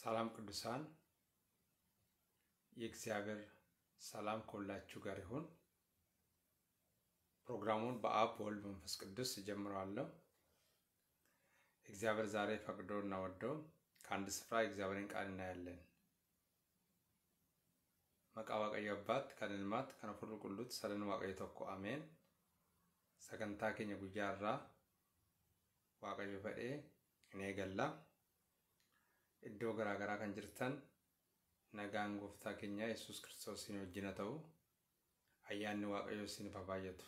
ሰላም ቅዱሳን፣ የእግዚአብሔር ሰላም ከሁላችሁ ጋር ይሁን። ፕሮግራሙን በአብ ወልድ መንፈስ ቅዱስ እጀምረዋለሁ። እግዚአብሔር ዛሬ ፈቅዶ እና ወዶ ከአንድ ስፍራ የእግዚአብሔርን ቃል እናያለን። መቃዋቀዩ አባት ከንልማት ከነፍሩ ቁሉት ሰለን ዋቀዩ ተኮ አሜን ሰገንታ ኬኛ ጉያራ ዋቀዩ ፈዴ እኔ ገላ iddoo garaa garaa kan jirtan nagaan gooftaa keenyaa yesuus kiristoos isin wajjin haa ta'u ayyaanni waaqayyoo isin babaayatu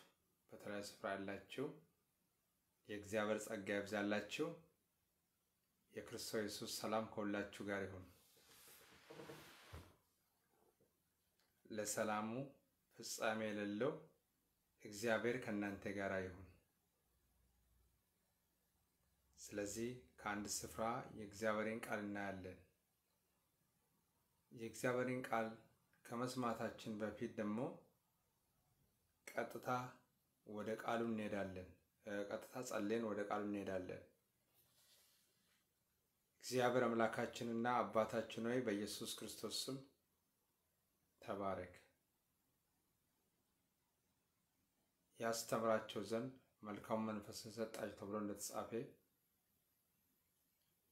በተለያዩ ስፍራ ያላችሁ የእግዚአብሔር ጸጋ ይብዛላችሁ። የክርስቶስ ኢየሱስ ሰላም ከሁላችሁ ጋር ይሁን። ለሰላሙ ፍጻሜ የሌለው እግዚአብሔር ከእናንተ ጋር ይሁን። ስለዚህ ከአንድ ስፍራ የእግዚአብሔርን ቃል እናያለን። የእግዚአብሔርን ቃል ከመስማታችን በፊት ደግሞ ቀጥታ ወደ ቃሉ እንሄዳለን። ቀጥታ ጸለን ወደ ቃሉ እንሄዳለን። እግዚአብሔር አምላካችንና አባታችን ሆይ በኢየሱስ ክርስቶስ ስም ተባረክ። ያስተምራቸው ዘንድ መልካሙ መንፈስን ሰጣቸው ተብሎ እንደተጻፈ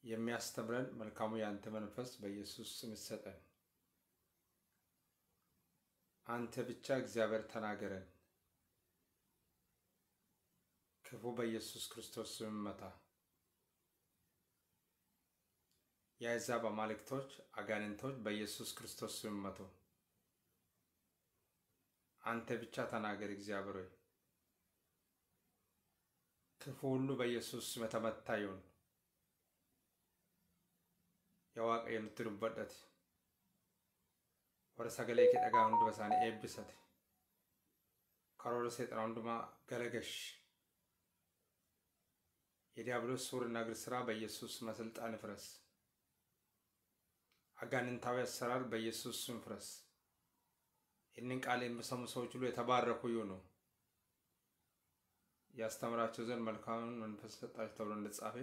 የሚያስተምረን መልካሙ የአንተ መንፈስ በኢየሱስ ስም ይሰጠን። አንተ ብቻ እግዚአብሔር ተናገረን። ክፉ በኢየሱስ ክርስቶስ ስም መታ የአሕዛብ አማልክቶች፣ አጋንንቶች በኢየሱስ ክርስቶስ ስም ይመቱ። አንተ ብቻ ተናገር እግዚአብሔር ሆይ። ክፉ ሁሉ በኢየሱስ ስም ተመታ ይሁን። yaa waaqayyo nutti dubbadhate warra sagalee kee dhagaa hunduma isaanii eebbisate karoora seexanaa hundumaa galagashi የዲያብሎስ ሱርና እግር ስራ በኢየሱስ ስመ ስልጣን ይፍረስ። አጋንንታዊ አሰራር በኢየሱስ ስም ፍረስ። ይህንን ቃል የሚሰሙ ሰዎች ሁሉ የተባረኩ ይሁኑ። ያስተምራቸው ዘንድ መልካምን መንፈስ ሰጣችሁ ተብሎ እንደተጻፈ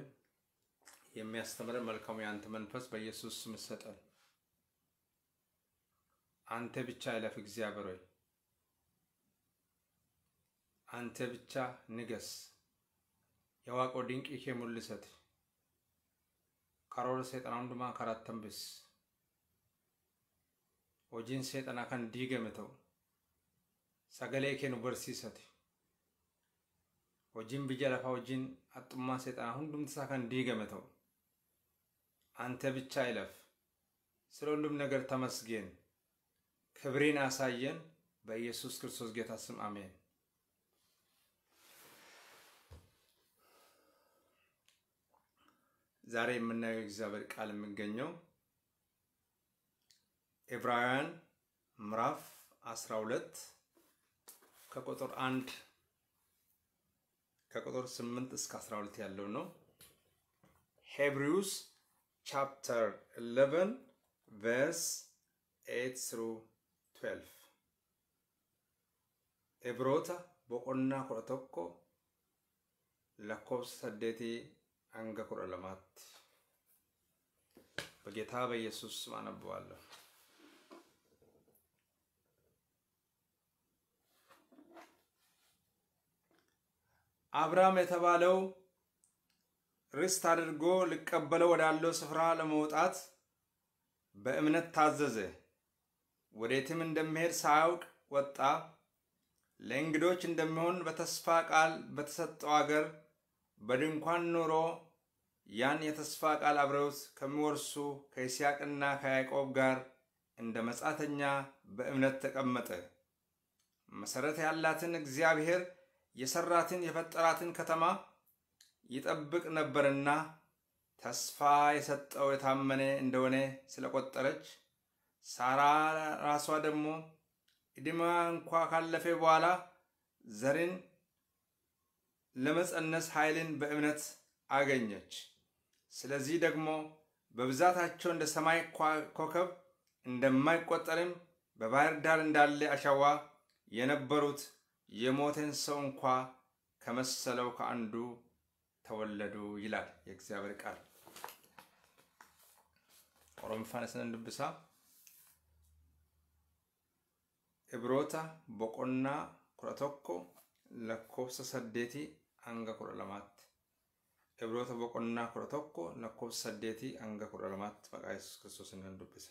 የሚያስተምረ መልካሙ የአንተ መንፈስ በኢየሱስ ስም ሰጠን። አንተ ብቻ እለፍ እግዚአብሔር ሆይ፣ አንተ ብቻ ንገስ። የዋቆ ድንቅ ይሄ ሙልሰት ካሮረ ሰይጣን አንዱማ ካራተንብስ ወጂን ሰይጣን አካን ዲገምተው ሰገሌ ኬን በርሲሰት ወጂን ቢጀለፋ ወጂን አጥማ ሰይጣን ሁንዱም ተሳካን ዲገምተው አንተ ብቻ ይለፍ። ስለ ሁሉም ነገር ተመስገን። ክብሬን አሳየን። በኢየሱስ ክርስቶስ ጌታ ስም አሜን። ዛሬ የምናየው የእግዚአብሔር ቃል የሚገኘው ዕብራውያን ምዕራፍ 12 ከቁጥር 1 ከቁጥር 8 እስከ 12 ያለው ነው። ሄብሪውስ chapter 11 verse 8 through 12 Ibroota boqonnaa kudha tokko lakkoofsa saddeetii hanga kudha lamaatti በጌታ yesus ስም አነበዋለሁ። አብርሃም የተባለው ርስት አድርጎ ልቀበለው ወዳለው ስፍራ ለመውጣት በእምነት ታዘዘ። ወዴትም እንደሚሄድ ሳያውቅ ወጣ። ለእንግዶች እንደሚሆን በተስፋ ቃል በተሰጠው አገር በድንኳን ኖሮ ያን የተስፋ ቃል አብረውት ከሚወርሱ ከይስያቅና ከያዕቆብ ጋር እንደ መጻተኛ በእምነት ተቀመጠ። መሰረት ያላትን እግዚአብሔር የሰራትን የፈጠራትን ከተማ ይጠብቅ ነበርና ተስፋ የሰጠው የታመነ እንደሆነ ስለቆጠረች ሳራ ራሷ ደግሞ ዕድሜዋ እንኳ ካለፈ በኋላ ዘርን ለመጸነስ ኃይልን በእምነት አገኘች። ስለዚህ ደግሞ በብዛታቸው እንደ ሰማይ ኮከብ እንደማይቆጠርም በባህር ዳር እንዳለ አሸዋ የነበሩት የሞተን ሰው እንኳ ከመሰለው ከአንዱ ተወለዱ ይላል የእግዚአብሔር ቃል። ቆሮንፋነ ስነንድብሳ እብሮታ በቆና ኩረቶኮ ለኮብሰ ሰዴቲ አንገ ኩረለማት እብሮተ በቆና ኩረቶኮ ለኮብሰ ሰዴቲ አንገ ኩረለማት መቃ የሱስ ክርስቶስ ስነንድብሰ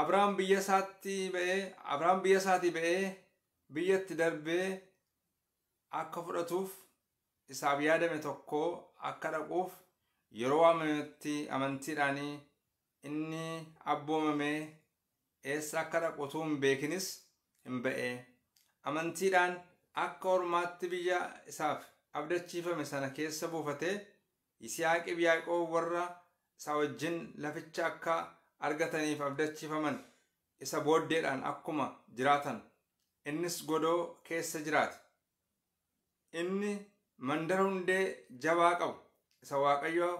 አብርሃም ብየሳቲ በኤ አብርሃም ብየሳቲ በኤ ብየት ደርቤ አከፍረቱፍ isaaf yaadame tokko akka dhaquuf yeroo waamametti amantiidhaan inni abboomamee eessa akka dhaqu hinbekinis hin beekinis hin akka ormatti biyya isaaf abdachiifame sana keessa buufatee yisihaaqib yaaqoo warra isa wajjin laficha akka argataniif abdachiifaman isa booddeedhaan akkuma jiraatan innis godoo keessa jiraat inni mandara hundee jabaa qabu isa Waaqayyo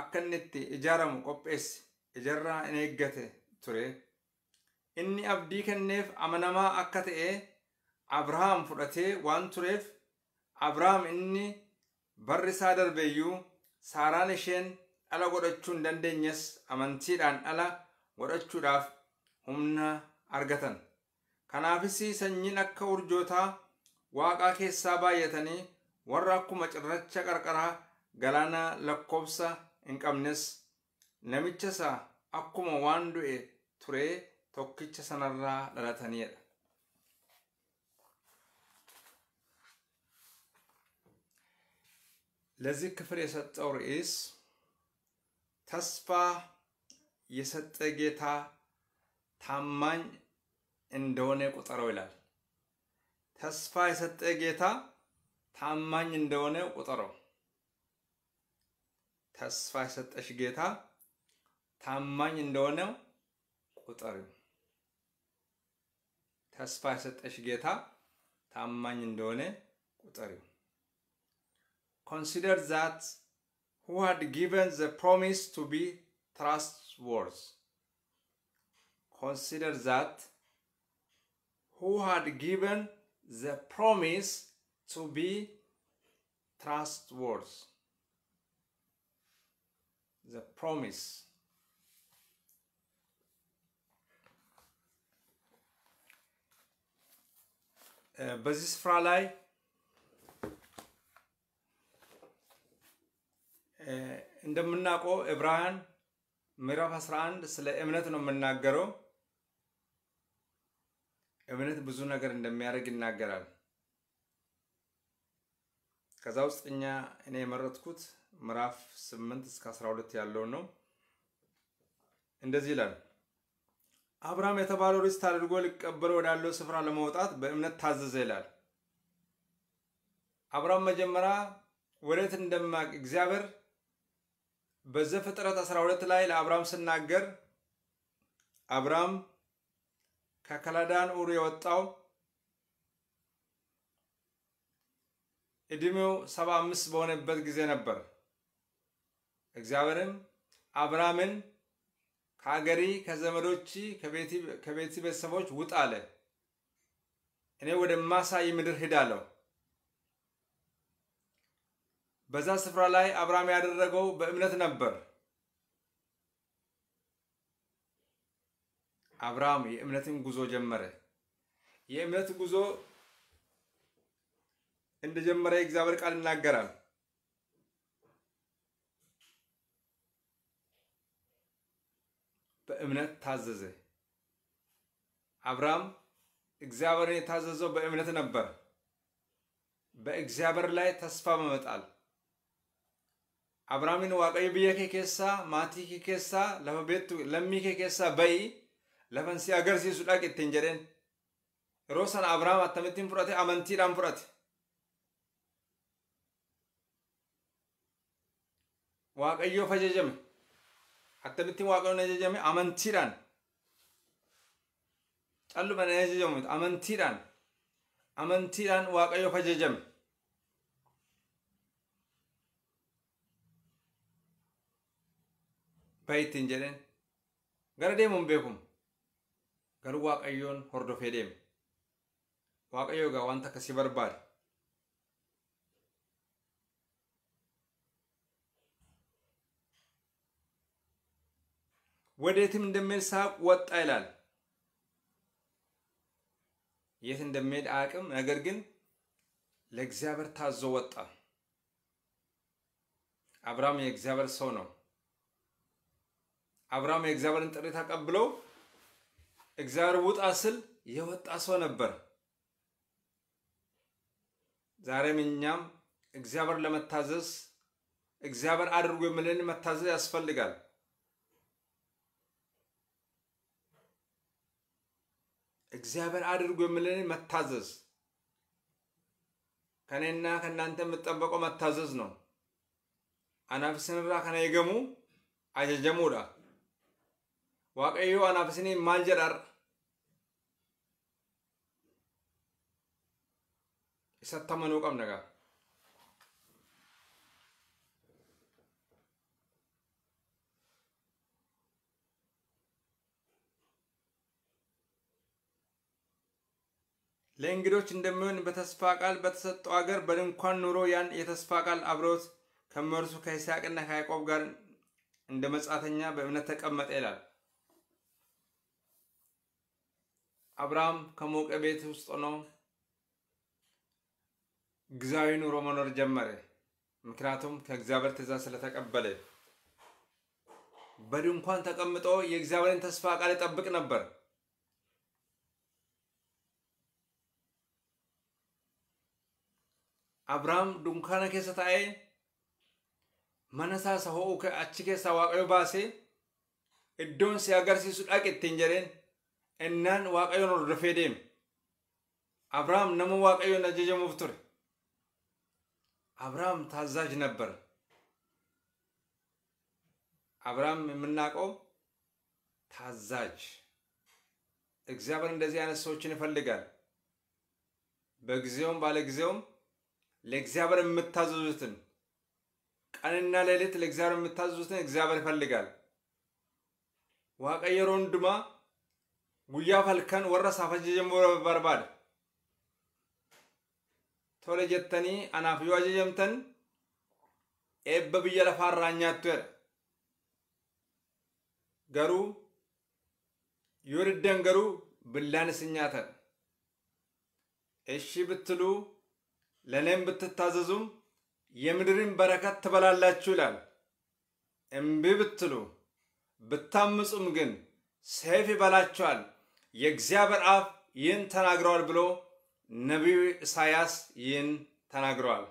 akka itti ijaaramu qopheesse ijaarraa in eeggate ture inni abdii kenneef amanamaa akka ta'e abrahaam fudhatee waan tureef abrahaam inni barri isaa darbeeyyuu saaraan isheen dhala godhachuu hin dandeenyes amantiidhaan dhala godhachuudhaaf humna argatan kanaafis sanyiin akka urjootaa waaqaa keessaa baay'atanii warra akkuma cirracha qarqara galaanaa lakkoobsa hin qabnes namicha isaa akkuma waan du'e ture tokkicha sanarraa dhalataniidha. ለዚህ ክፍል የሰጠው ርዕስ ተስፋ የሰጠ ጌታ ታማኝ እንደሆነ ቁጠረው ይላል። ተስፋ የሰጠ ጌታ ታማኝ እንደሆነ ቁጠረው። ተስፋ የሰጠሽ ጌታ ታማኝ እንደሆነ ቁጠሪው። ተስፋ የሰጠሽ ጌታ ታማኝ እንደሆነ ቁጠሪው። ኮንሲደር ዛት who had given the promise to be trustworthy. Consider that who had given the promise to be trustworthy. The promise. በዚህ ስፍራ ላይ እንደምናውቀው ዕብራውያን ምዕራፍ 11 ስለ እምነት ነው የምናገረው። እምነት ብዙ ነገር እንደሚያደርግ ይናገራል። ከዛ ውስጥ እኛ እኔ የመረጥኩት ምዕራፍ 8 እስከ 12 ያለውን ነው። እንደዚህ ይላል። አብርሃም የተባለው ርስት አድርጎ ሊቀበለው ወዳለው ስፍራ ለመውጣት በእምነት ታዘዘ ይላል። አብርሃም መጀመሪያ ወዴት እንደማቅ እግዚአብሔር በዘፍጥረት 12 ላይ ለአብርሃም ስናገር አብርሃም ከከላዳን ኡር የወጣው ዕድሜው ሰባ አምስት በሆነበት ጊዜ ነበር። እግዚአብሔርም አብርሃምን ከአገሪ ከዘመዶች ከቤት ቤተሰቦች ውጣ አለ። እኔ ወደ ማሳይ ምድር ሄዳለሁ። በዛ ስፍራ ላይ አብርሃም ያደረገው በእምነት ነበር። አብርሃም የእምነትን ጉዞ ጀመረ። የእምነት ጉዞ እንደጀመረ የእግዚአብሔር ቃል ይናገራል። በእምነት ታዘዘ። አብርሃም እግዚአብሔርን የታዘዘው በእምነት ነበር። በእግዚአብሔር ላይ ተስፋ በመጣል አብርሃምን ዋቀይ ብየኬ ኬሳ ማቲ ኬሳ ለፈቤቱ ለሚኬ ኬሳ በይ ለፈንሲ አገር ሲሱዳ ቄቴን ጀደን ሮሰን አብርሃም አተምቲን ፍረቴ አመንቲዳን ፍረቴ waaqayyoof ajajame akkamittiin waaqayyoon ajajame amantiidhaan calluma ni ajajamu amantiidhaan amantiidhaan waaqayyoof ajajame bayittiin jedheen gara deemuun beekumu garuu waaqayyoon hordofee deeme waaqayyoo egaa wanta akkasii barbaade ወዴትም እንደሚሄድ ሳቅ ወጣ ይላል። የት እንደሚሄድ አያውቅም። ነገር ግን ለእግዚአብሔር ታዞ ወጣ። አብርሃም የእግዚአብሔር ሰው ነው። አብርሃም የእግዚአብሔርን ጥሪ ተቀብሎ እግዚአብሔር ውጣ ስል የወጣ ሰው ነበር። ዛሬም እኛም እግዚአብሔር ለመታዘዝ እግዚአብሔር አድርጎ የምልን መታዘዝ ያስፈልጋል። እግዚአብሔር አድርጎ የምልን መታዘዝ ከኔና ከእናንተ የምትጠበቀው መታዘዝ ነው። አናፍስንራ ከና የገሙ አጀጀሙዳ ዋቀዩ አናፍስኔ ማልጀዳር isattama nuu ነገር ለእንግዶች እንደሚሆን በተስፋ ቃል በተሰጠው አገር በድንኳን ኑሮ ያን የተስፋ ቃል አብረውት ከመርሱ ከይስሐቅና ከያዕቆብ ጋር እንደ መጻተኛ በእምነት ተቀመጠ ይላል። አብርሃም ከሞቀ ቤት ውስጥ ሆኖ ግዛዊ ኑሮ መኖር ጀመረ። ምክንያቱም ከእግዚአብሔር ትእዛዝ ስለተቀበለ በድንኳን ተቀምጦ የእግዚአብሔርን ተስፋ ቃል ይጠብቅ ነበር። Abraham dunkaana keessa taa'ee mana isaa isa ho'u achi keessaa waaqayyo baasee iddoon si agarsiisu dhaqe ittiin jedheen innaan waaqayyoon dafee deeme Abraham nama waaqayyoon ajajamuuf ture Abraham አብርሃም ታዛዥ ነበር። አብርሃም የምናውቀው ታዛዥ። እግዚአብሔር aanaa sochiin ሰዎችን ይፈልጋል። በጊዜውም baala ጊዜውም ለእግዚአብሔር የምታዘዙትን ቀንና ሌሊት ለእግዚአብሔር የምታዘዙትን እግዚአብሔር ይፈልጋል። waaqayየሮን ድማ ጉያ ፈልከን ወራ ሳፈጀ ጀምሮ በርባድ ቶለ ጀተኒ አናፍዩ ጀምተን ኤበ ብየ ለፋራኛ ትወር ገሩ ዩርደን ገሩ diddan garuu billaanis hin ለእኔም ብትታዘዙም የምድርን በረከት ትበላላችሁ ይላል። እምቢ ብትሉ ብታምፁም ግን ሰይፍ ይበላችኋል፣ የእግዚአብሔር አፍ ይህን ተናግረዋል ብሎ ነቢዩ ኢሳያስ ይህን ተናግረዋል።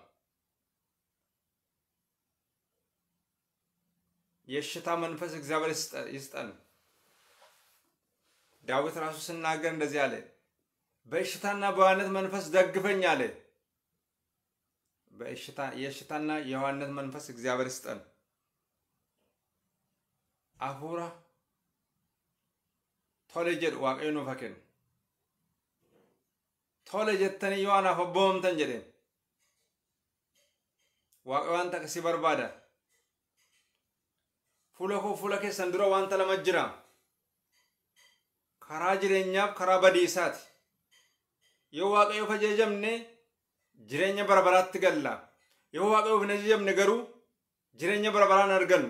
የእሽታ መንፈስ እግዚአብሔር ይስጠን። ዳዊት ራሱ ስናገር እንደዚህ አለ፣ በእሽታና በዋነት መንፈስ ደግፈኝ አለ። የሽታና የዋነት መንፈስ እግዚአብሔር ይስጠን። አፉራ ቶሌ ጀድ ዋቀዩ ነው ፈኬን ቶሌ ጀተን የዋና ፈቦምተን ጀደን ዋቀዋን ጠቅሲ በርባደ ፉለኮ ፉለኬ ሰንድሮ ዋንተ ለመጅራ ከራ ጅሬኛብ ከራ በዲሳት የዋቀዩ ፈጀጀምኔ jireenya bara baraatti galla yoo waaqayyo hin ajajamne garuu jireenya bara baraan arganu.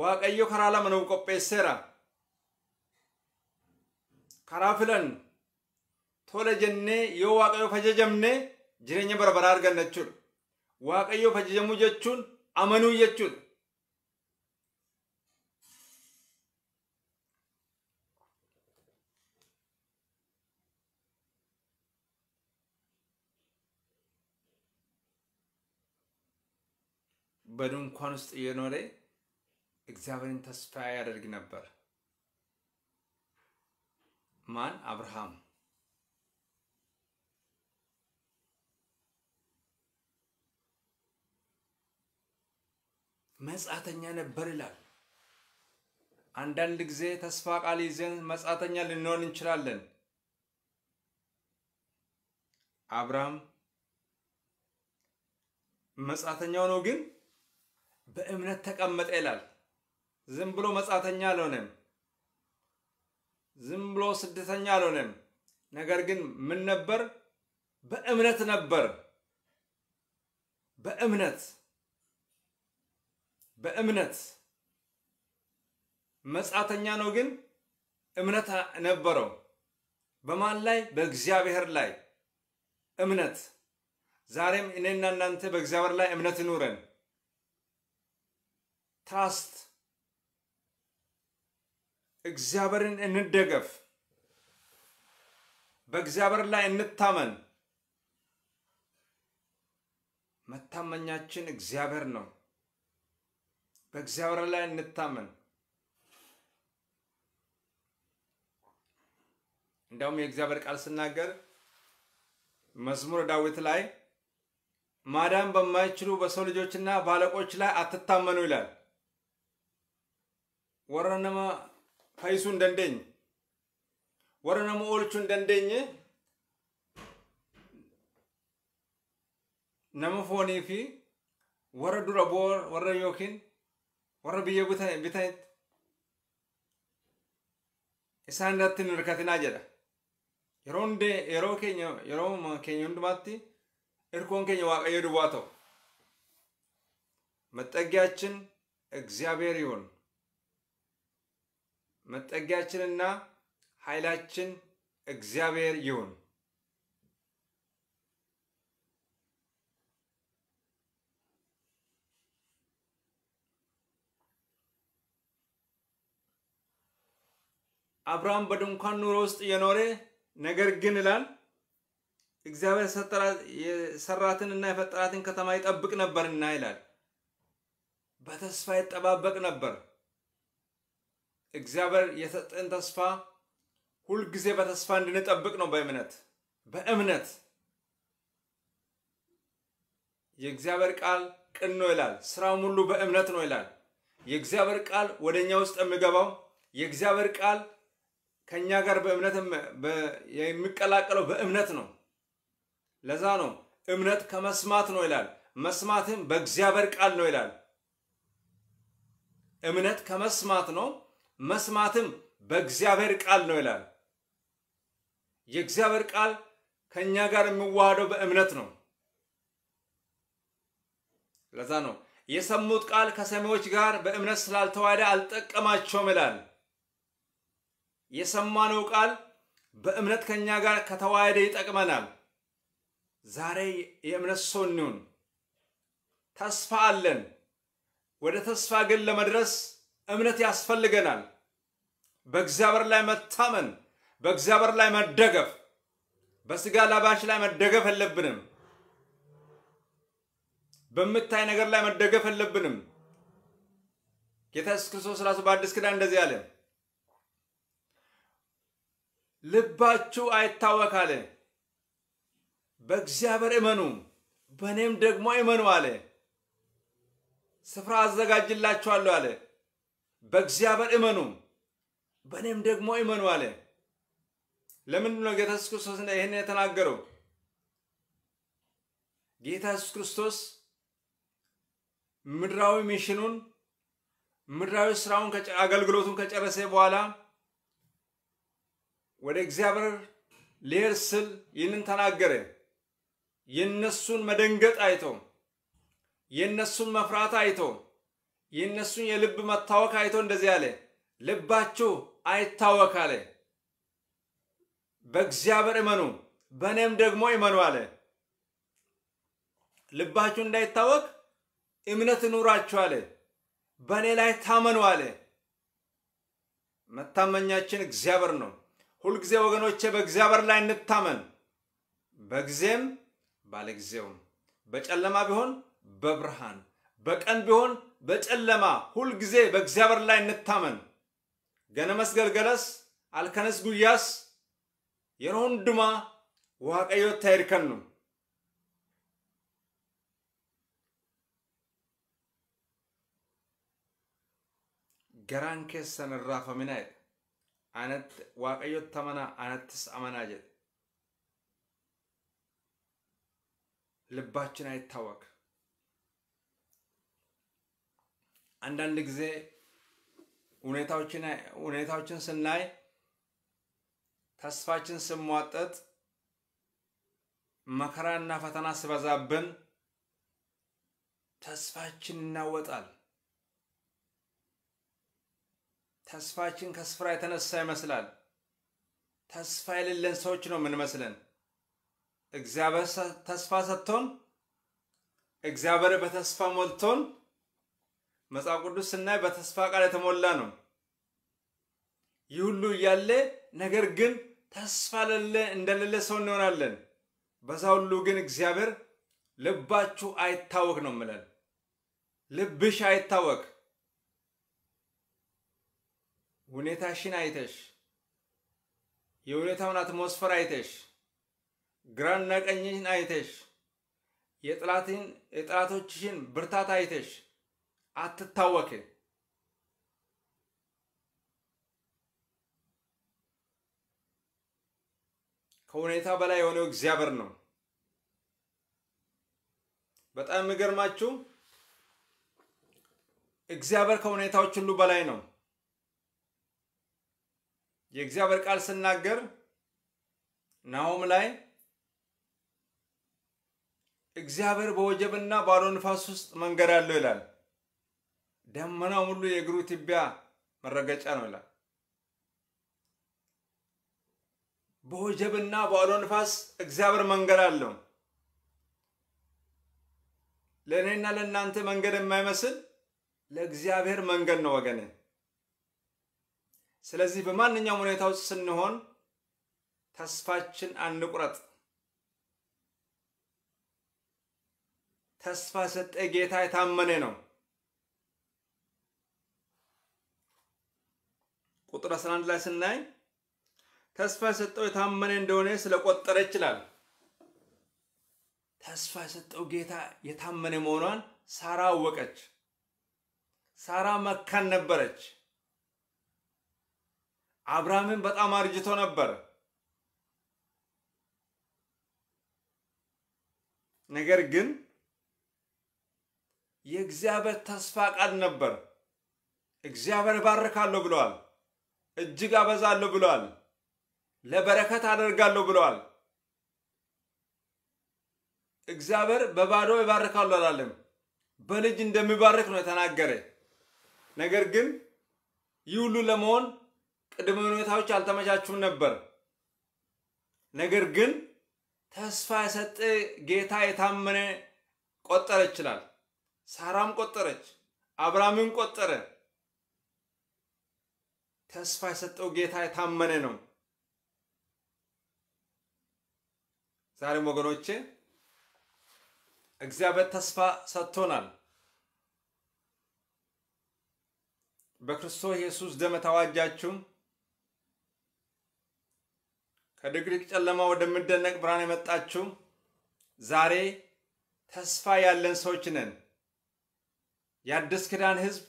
waaqayyo karaa lama nuuf qopheesseera karaa filan tola jennee yoo waaqayyoof ajajamne jireenya bara baraa arganna jechuudha waaqayyoof ajajamuu jechuun amanuu jechuudha በድንኳን ውስጥ እየኖረ እግዚአብሔርን ተስፋ ያደርግ ነበር። ማን? አብርሃም። መጻተኛ ነበር ይላል። አንዳንድ ጊዜ ተስፋ ቃል ይዘን መጻተኛ ልንሆን እንችላለን። አብርሃም መጻተኛው ነው ግን በእምነት ተቀመጠ ይላል። ዝም ብሎ መጻተኛ አልሆነም። ዝም ብሎ ስደተኛ አልሆነም። ነገር ግን ምን ነበር? በእምነት ነበር። በእምነት በእምነት መጻተኛ ነው፣ ግን እምነት ነበረው። በማን ላይ? በእግዚአብሔር ላይ እምነት። ዛሬም እኔና እናንተ በእግዚአብሔር ላይ እምነት ይኑረን። ትራስት እግዚአብሔርን እንደገፍ፣ በእግዚአብሔር ላይ እንታመን። መታመኛችን እግዚአብሔር ነው። በእግዚአብሔር ላይ እንታመን። እንደውም የእግዚአብሔር ቃል ስናገር መዝሙር ዳዊት ላይ ማዳን በማይችሉ በሰው ልጆችና በአለቆች ላይ አትታመኑ ይላል። warra nama fayyisuu hin dandeenye warra nama oolchuu hin dandeenye nama foonii fi warra dura boor warra yookiin warra biyya bitanetti isaan irratti hin hirkatinaa jedha yeroo hundee yeroo keenya yeroo keenya hundumaatti irkoon keenya waaqayyoo duwwaa ta'u Maxxaggiyaachin እግዚአብሔር yoon. መጠጊያችንና ኃይላችን እግዚአብሔር ይሁን። አብርሃም በድንኳን ኑሮ ውስጥ የኖረ ነገር ግን ይላል እግዚአብሔር የሰራትንና የፈጠራትን ከተማ ይጠብቅ ነበርና ይላል። በተስፋ ይጠባበቅ ነበር። እግዚአብሔር የሰጠን ተስፋ ሁልጊዜ በተስፋ እንድንጠብቅ ነው። በእምነት በእምነት የእግዚአብሔር ቃል ቅን ነው ይላል። ስራውም ሁሉ በእምነት ነው ይላል። የእግዚአብሔር ቃል ወደ እኛ ውስጥ የሚገባው የእግዚአብሔር ቃል ከእኛ ጋር በእምነት የሚቀላቀለው በእምነት ነው። ለዛ ነው እምነት ከመስማት ነው ይላል። መስማትም በእግዚአብሔር ቃል ነው ይላል። እምነት ከመስማት ነው መስማትም በእግዚአብሔር ቃል ነው ይላል። የእግዚአብሔር ቃል ከእኛ ጋር የሚዋሃደው በእምነት ነው። ለዛ ነው የሰሙት ቃል ከሰሚዎች ጋር በእምነት ስላልተዋሃደ አልጠቀማቸውም ይላል። የሰማነው ቃል በእምነት ከኛ ጋር ከተዋሃደ ይጠቅመናል። ዛሬ የእምነት ሰው እንሁን። ተስፋ አለን። ወደ ተስፋ ግን ለመድረስ እምነት ያስፈልገናል። በእግዚአብሔር ላይ መታመን፣ በእግዚአብሔር ላይ መደገፍ፣ በስጋ ላባሽ ላይ መደገፍ የለብንም። በምታይ ነገር ላይ መደገፍ የለብንም። ጌታ ኢየሱስ ክርስቶስ ራሱ በአዲስ ኪዳን እንደዚህ አለ፣ ልባችሁ አይታወክ አለ፣ በእግዚአብሔር እመኑ፣ በእኔም ደግሞ እመኑ አለ። ስፍራ አዘጋጅላችኋለሁ አለ። በእግዚአብሔር እመኑ። በእኔም ደግሞ ይመኑ አለ። ለምንድን ነው ጌታ ኢየሱስ ክርስቶስ ይህን የተናገረው? ጌታ ኢየሱስ ክርስቶስ ምድራዊ ሚሽኑን ምድራዊ ስራውን አገልግሎቱን ከጨረሰ በኋላ ወደ እግዚአብሔር ልሄድ ስል ይህንን ተናገረ። የነሱን መደንገጥ አይቶ የነሱን መፍራት አይቶ የነሱን የልብ መታወክ አይቶ እንደዚህ አለ ልባችሁ አይታወክ አለ። በእግዚአብሔር እመኑ፣ በእኔም ደግሞ እመኑ አለ። ልባችሁ እንዳይታወክ እምነት ኑራችሁ አለ። በእኔ ላይ ታመኑ አለ። መታመኛችን እግዚአብሔር ነው። ሁልጊዜ ወገኖቼ በእግዚአብሔር ላይ እንታመን፣ በጊዜም ባለጊዜውም፣ በጨለማ ቢሆን በብርሃን፣ በቀን ቢሆን በጨለማ፣ ሁልጊዜ በእግዚአብሔር ላይ እንታመን። ganamas galgalas halkanas guyyaas yeroo hundumaa waaqayyotti haa hirkannu. Garaan keessan irraa faminaa jedhe. Anatti waaqayyotti amanaa anattis amanaa jedhe. ልባችን አይታወቅ። አንዳንድ ጊዜ ሁኔታዎችን ስናይ ተስፋችን ስሟጠጥ መከራና ፈተና ስበዛብን ተስፋችን እናወጣል። ተስፋችን ከስፍራ የተነሳ ይመስላል። ተስፋ የሌለን ሰዎች ነው የምንመስለን። እግዚአብሔር ተስፋ ሰጥቶን እግዚአብሔር በተስፋ ሞልቶን መጽሐፍ ቅዱስ ስናይ በተስፋ ቃል የተሞላ ነው። ይህ ሁሉ እያለ ነገር ግን ተስፋ እንደሌለ ሰው እንሆናለን። በዛ ሁሉ ግን እግዚአብሔር ልባችሁ አይታወክ ነው ምለን። ልብሽ አይታወክ። ሁኔታሽን አይተሽ የሁኔታውን አትሞስፈር አይተሽ ግራና ቀኝሽን አይተሽ የጥላቶችሽን ብርታት አይተሽ አትታወክም። ከሁኔታ በላይ የሆነው እግዚአብሔር ነው። በጣም የሚገርማችሁ እግዚአብሔር ከሁኔታዎች ሁሉ በላይ ነው። የእግዚአብሔር ቃል ስናገር ናሆም ላይ እግዚአብሔር በወጀብና ባዶ ንፋስ ውስጥ መንገድ አለው ይላል። ደመናው ሁሉ የእግሩ ትቢያ መረገጫ ነው ይላል። በወጀብና በአውሎ ንፋስ እግዚአብሔር መንገድ አለው። ለእኔና ለእናንተ መንገድ የማይመስል ለእግዚአብሔር መንገድ ነው ወገኔ። ስለዚህ በማንኛውም ሁኔታ ውስጥ ስንሆን ተስፋችን አንቁረጥ። ተስፋ ሰጠ ጌታ የታመነ ነው። ቁጥር 11 ላይ ስናይ ተስፋ የሰጠው የታመነ እንደሆነ ስለቆጠረ ይችላል። ተስፋ የሰጠው ጌታ የታመነ መሆኗን ሳራ አወቀች። ሳራ መካን ነበረች። አብርሃምን በጣም አርጅቶ ነበር። ነገር ግን የእግዚአብሔር ተስፋ ቃል ነበር። እግዚአብሔር ባርካለሁ ብለዋል። እጅግ አበዛለሁ ብለዋል። ለበረከት አደርጋለሁ ብለዋል። እግዚአብሔር በባዶ ይባርካሉ አላለም። በልጅ እንደሚባርክ ነው የተናገረ። ነገር ግን ይህ ሁሉ ለመሆን ቅድመ ሁኔታዎች አልተመቻቹም ነበር። ነገር ግን ተስፋ የሰጠ ጌታ የታመነ ቆጠረ ይችላል። ሳራም ቆጠረች፣ አብርሃምን ቆጠረ። ተስፋ የሰጠው ጌታ የታመነ ነው። ዛሬም ወገኖቼ እግዚአብሔር ተስፋ ሰጥቶናል። በክርስቶስ ኢየሱስ ደም ተዋጃችሁ ከድቅድቅ ጨለማ ወደሚደነቅ ብርሃን የመጣችሁ ዛሬ ተስፋ ያለን ሰዎች ነን። የአዲስ ኪዳን ሕዝብ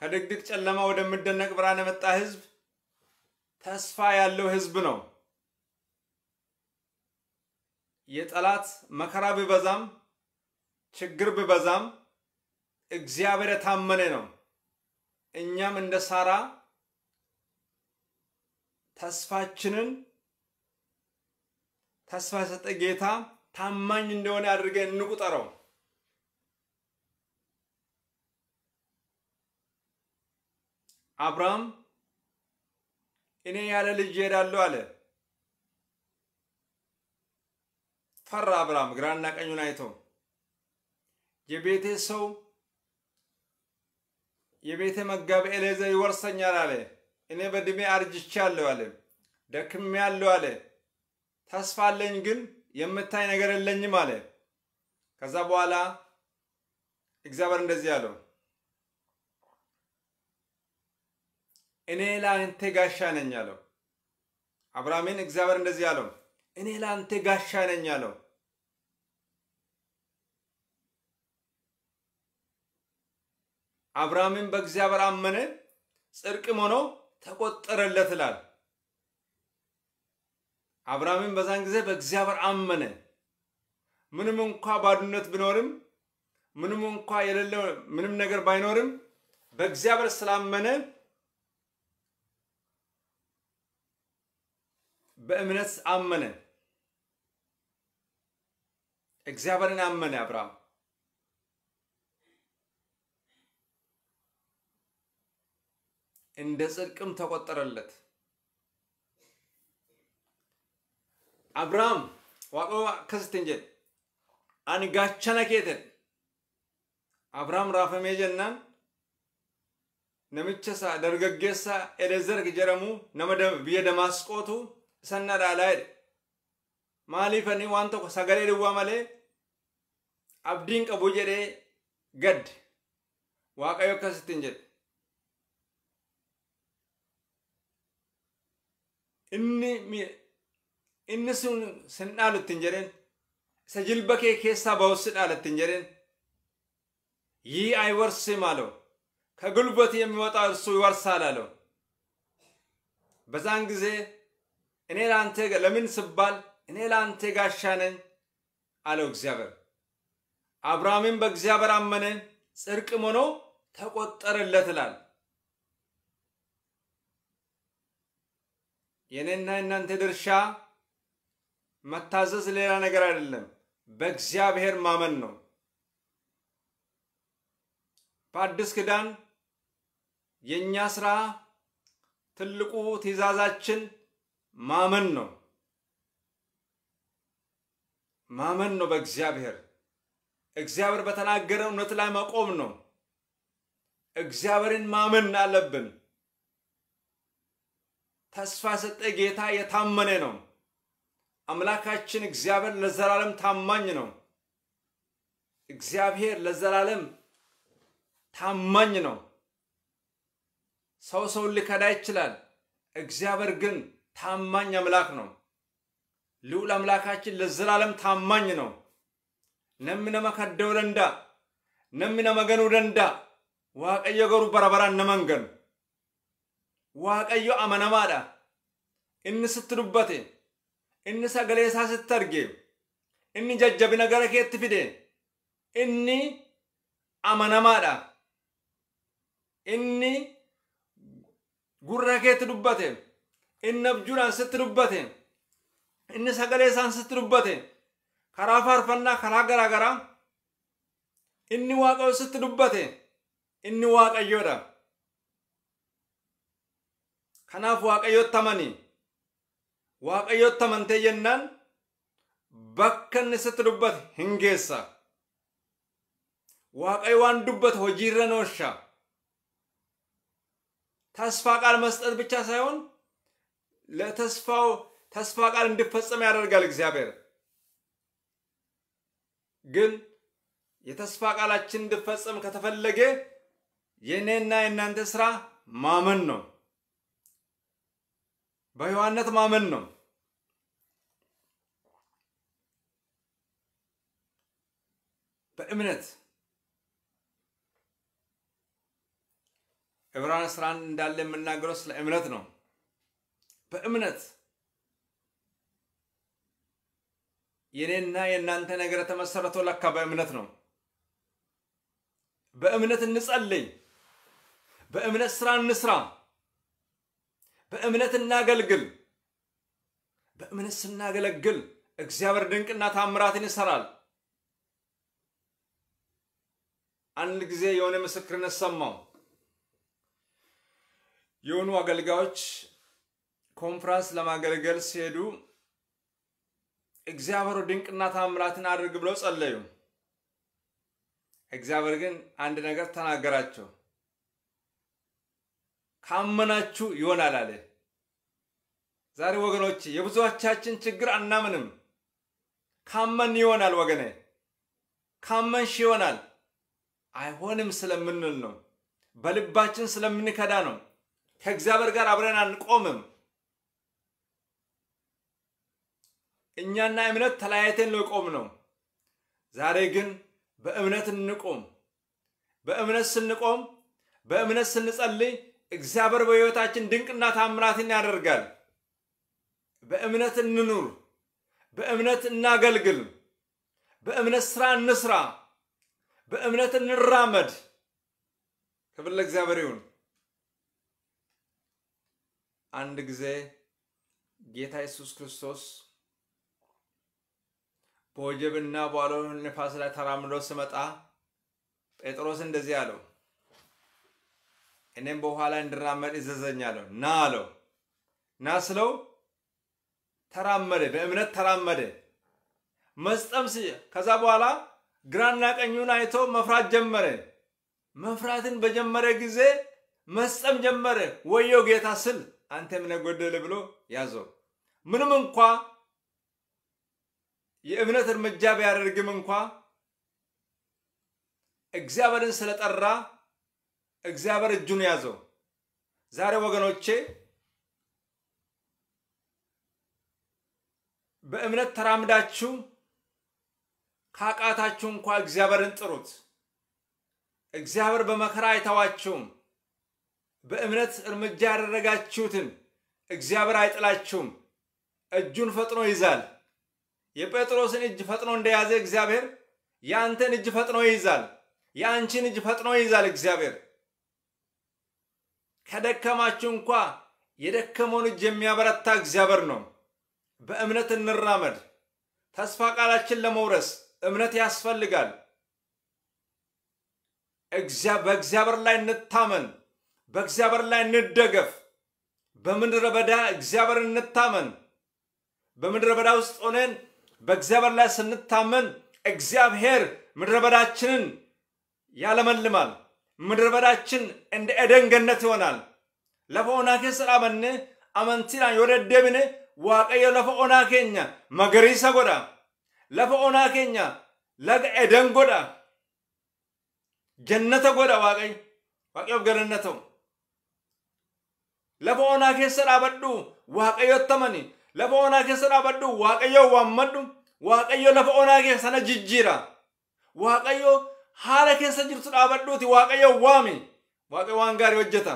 ከድቅድቅ ጨለማ ወደሚደነቅ ብርሃን የመጣ ህዝብ ተስፋ ያለው ህዝብ ነው። የጠላት መከራ ቢበዛም ችግር ቢበዛም እግዚአብሔር የታመነ ነው። እኛም እንደ ሳራ ተስፋችንን ተስፋ የሰጠ ጌታ ታማኝ እንደሆነ አድርገን እንቁጠረው። አብርሃም እኔ ያለ ልጅ እሄዳለሁ አለ። ፈራ አብርሃም ግራና ቀኙን አይቶ የቤቴ ሰው የቤቴ መጋቢ ኤሌዘር ይወርሰኛል አለ። እኔ በድሜ አርጅቻለሁ አለ። ደክሜያለሁ አለ። ተስፋ አለኝ ግን የምታይ ነገር የለኝም አለ። ከዛ በኋላ እግዚአብሔር እንደዚህ አለው እኔ ለአንተ ጋሻ ነኝ አለው። አብርሃምን እግዚአብሔር እንደዚህ አለው፣ እኔ ለአንተ ጋሻ ነኝ አለው። አብርሃምን በእግዚአብሔር አመነ፣ ጽድቅም ሆኖ ተቆጠረለት ይላል። አብርሃምን በዛን ጊዜ በእግዚአብሔር አመነ። ምንም እንኳ ባዶነት ቢኖርም ምንም እንኳ የሌለው ምንም ነገር ባይኖርም በእግዚአብሔር ስላመነ በእምነት አመነ። እግዚአብሔርን አመነ አብርሃም። እንደ ጽድቅም ተቆጠረለት። አብርሃም ዋቆ ከስትንጀ አንጋቸነ ኬተን አብርሃም ራፈሜ ጀናን namicha isaa dargaggeessa Elezer jedhamu nama biyya sanna dhaalaa jedhe maaliif ani waan tokko sagalee duwwaa malee abdiin qabu jedhee gadde waaqayyo akkasittiin jedhe inni inni sun sin dhaalu ittiin jedheen isa jilba kee keessaa ba'uusi dhaala ittiin jedheen ይህ ka አለው። ከጉልበት የሚወጣ እርሱ ይወርሳል አለው። በዛን ጊዜ እኔ ለአንተ ለምን ስባል እኔ ለአንተ ጋሻ ነኝ አለው እግዚአብሔር። አብርሃምም በእግዚአብሔር አመነ፣ ጽድቅም ሆኖ ተቆጠረለት ይላል። የእኔና የእናንተ ድርሻ መታዘዝ ሌላ ነገር አይደለም፣ በእግዚአብሔር ማመን ነው። በአዲስ ኪዳን የእኛ ስራ ትልቁ ትእዛዛችን ማመን ነው። ማመን ነው በእግዚአብሔር። እግዚአብሔር በተናገረ እውነት ላይ መቆም ነው። እግዚአብሔርን ማመን አለብን። ተስፋ ሰጠ ጌታ የታመነ ነው። አምላካችን እግዚአብሔር ለዘላለም ታማኝ ነው። እግዚአብሔር ለዘላለም ታማኝ ነው። ሰው ሰውን ሊከዳ ይችላል። እግዚአብሔር ግን ታማኝ አምላክ ነው። ልዑል አምላካችን ለዘላለም ታማኝ ነው። ነምነመከደው ለንዳ ነምነመገኑ ለንዳ ዋቀየ ገሩ በረበራ ነመንገን ዋቀዮ አመነማዳ እን ስትሉበቴ እን ሰገሌሳ እን ጀጀብ ነገረ ኬት ፊዴ እኒ አመነማዳ እኒ ጉረኬት ዱበቴ inni abjuudhaan sitti dubbateen inni sagalee isaan sitti dubbateen karaa faarfannaa karaa garaagaraa inni waaqayyo sitti dubbateen inni waaqayyoodha kanaaf waaqayyotti amanii waaqayyotti amantee jennaan bakka inni sitti dubbate hin geessa waaqayyo waan dubbate hojiirra noorsha tasfaa qaal masxat ብቻ ሳይሆን ለተስፋው ተስፋ ቃል እንዲፈጸም ያደርጋል እግዚአብሔር። ግን የተስፋ ቃላችን እንዲፈጸም ከተፈለገ የእኔና የእናንተ ስራ ማመን ነው፣ በሕያዋነት ማመን ነው። በእምነት ዕብራን ስራን እንዳለ የምናገረው ስለ እምነት ነው። በእምነት የኔና የእናንተ ነገር የተመሰረተው ለካ በእምነት ነው። በእምነት እንጸልይ፣ በእምነት ስራ እንስራ፣ በእምነት እናገልግል። በእምነት ስናገለግል እግዚአብሔር ድንቅና ታምራትን ይሰራል። አንድ ጊዜ የሆነ ምስክርነት ሰማው። የሆኑ አገልጋዮች ኮንፍራንስ ለማገልገል ሲሄዱ እግዚአብሔር ድንቅና ታምራትን አድርግ ብለው ጸለዩ። እግዚአብሔር ግን አንድ ነገር ተናገራቸው። ካመናችሁ ይሆናል አለ። ዛሬ ወገኖች የብዙዎቻችን ችግር አናምንም። ካመን ይሆናል ወገኔ፣ ካመንሽ ይሆናል አይሆንም ስለምንል ነው። በልባችን ስለምንከዳ ነው። ከእግዚአብሔር ጋር አብረን አንቆምም። እኛና እምነት ተለያይተን ለቆም ነው። ዛሬ ግን በእምነት እንቆም። በእምነት ስንቆም፣ በእምነት ስንጸልይ እግዚአብሔር በሕይወታችን ድንቅና ታምራትን ያደርጋል። በእምነት እንኑር፣ በእምነት እናገልግል፣ በእምነት ስራ እንስራ፣ በእምነት እንራመድ። ክብር ለእግዚአብሔር ይሁን። አንድ ጊዜ ጌታ ኢየሱስ ክርስቶስ በወጀብና በኋላው ነፋስ ላይ ተራምዶ ስመጣ ጴጥሮስ እንደዚህ አለው፣ እኔም በኋላ እንድራመድ እዘዘኝ አለው። ና አለው። ና ስለው ተራመደ፣ በእምነት ተራመደ። መስጠም ከዛ በኋላ ግራና ቀኙን አይቶ መፍራት ጀመረ። መፍራትን በጀመረ ጊዜ መስጠም ጀመረ። ወየው ጌታ ስል አንተ ምን ጎደለ ብሎ ያዘው። ምንም እንኳ የእምነት እርምጃ ቢያደርግም እንኳ እግዚአብሔርን ስለጠራ እግዚአብሔር እጁን ያዘው። ዛሬ ወገኖቼ በእምነት ተራምዳችሁ ካቃታችሁ እንኳ እግዚአብሔርን ጥሩት። እግዚአብሔር በመከራ አይተዋችሁም። በእምነት እርምጃ ያደረጋችሁትን እግዚአብሔር አይጥላችሁም። እጁን ፈጥኖ ይዛል። የጴጥሮስን እጅ ፈጥኖ እንደያዘ እግዚአብሔር የአንተን እጅ ፈጥኖ ይይዛል። የአንቺን እጅ ፈጥኖ ይይዛል እግዚአብሔር። ከደከማችሁ እንኳ የደከመውን እጅ የሚያበረታ እግዚአብሔር ነው። በእምነት እንራመድ። ተስፋ ቃላችን ለመውረስ እምነት ያስፈልጋል። በእግዚአብሔር ላይ እንታመን፣ በእግዚአብሔር ላይ እንደገፍ። በምድረ በዳ እግዚአብሔር እንታመን። በምድረ በዳ ውስጥ ሆነን በእግዚአብሔር ላይ ስንታመን እግዚአብሔር ምድረበዳችንን ያለመልማል። ምድረበዳችን እንደ ኤደን ገነት ይሆናል። ለፈኦናኬ ኦናኬ አመንቲና የወደደብን ዋቀየ ለፈ ኦና ኬኛ መገሪሳ ጎዳ ለፈ ኦና ኬኛ ለገ ጎዳ ጀነተ ጎዳ ዋቀይ ዋቀዮ ገለነተው ለፈ ኦና ኬሰ ዳበዱ ዋቀዮ ተመኒ lafa onaa keessa dhaabadhu waaqayyoo waammadhu waaqayyoo lafa onaa keessa sana jijjiira waaqayyoo haala keessa jirtu dhaabadhuuti waaqayyoo waami waaqayyo waan gaarii hojjeta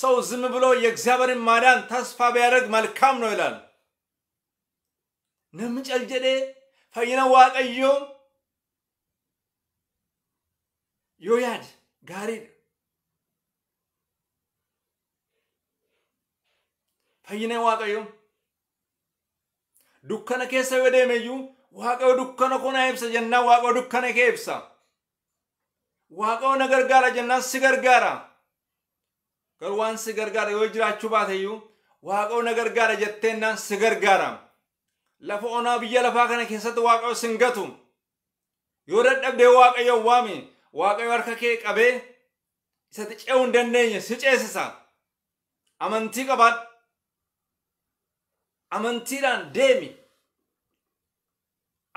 ሰው ዝም ብሎ የእግዚአብሔርን ማዳን ተስፋ ቢያደርግ መልካም ነው ይላል namni caljedhee fayyina waaqayyoo yoo yaade gaariidha fayyineen waaqayyo dukkana keessa yoo deeme iyyuu waaqayyo dukkana kona ibsa jennaan waaqayyo dukkana kee ibsa waaqayyo na gargaara jennaan si gargaara garuu waan si gargaara yoo jiraachuu baate iyyuu waaqayyo na gargaara jetteennaan si gargaara lafa onaa biyya lafaa kana keessatti waaqayyo sin gatu yoo dadhabdee waaqayyo waami waaqayyo harka kee qabee isatti ce'uu hin dandeenye si ceesisa amantii qabaadha amantiidhaan deemi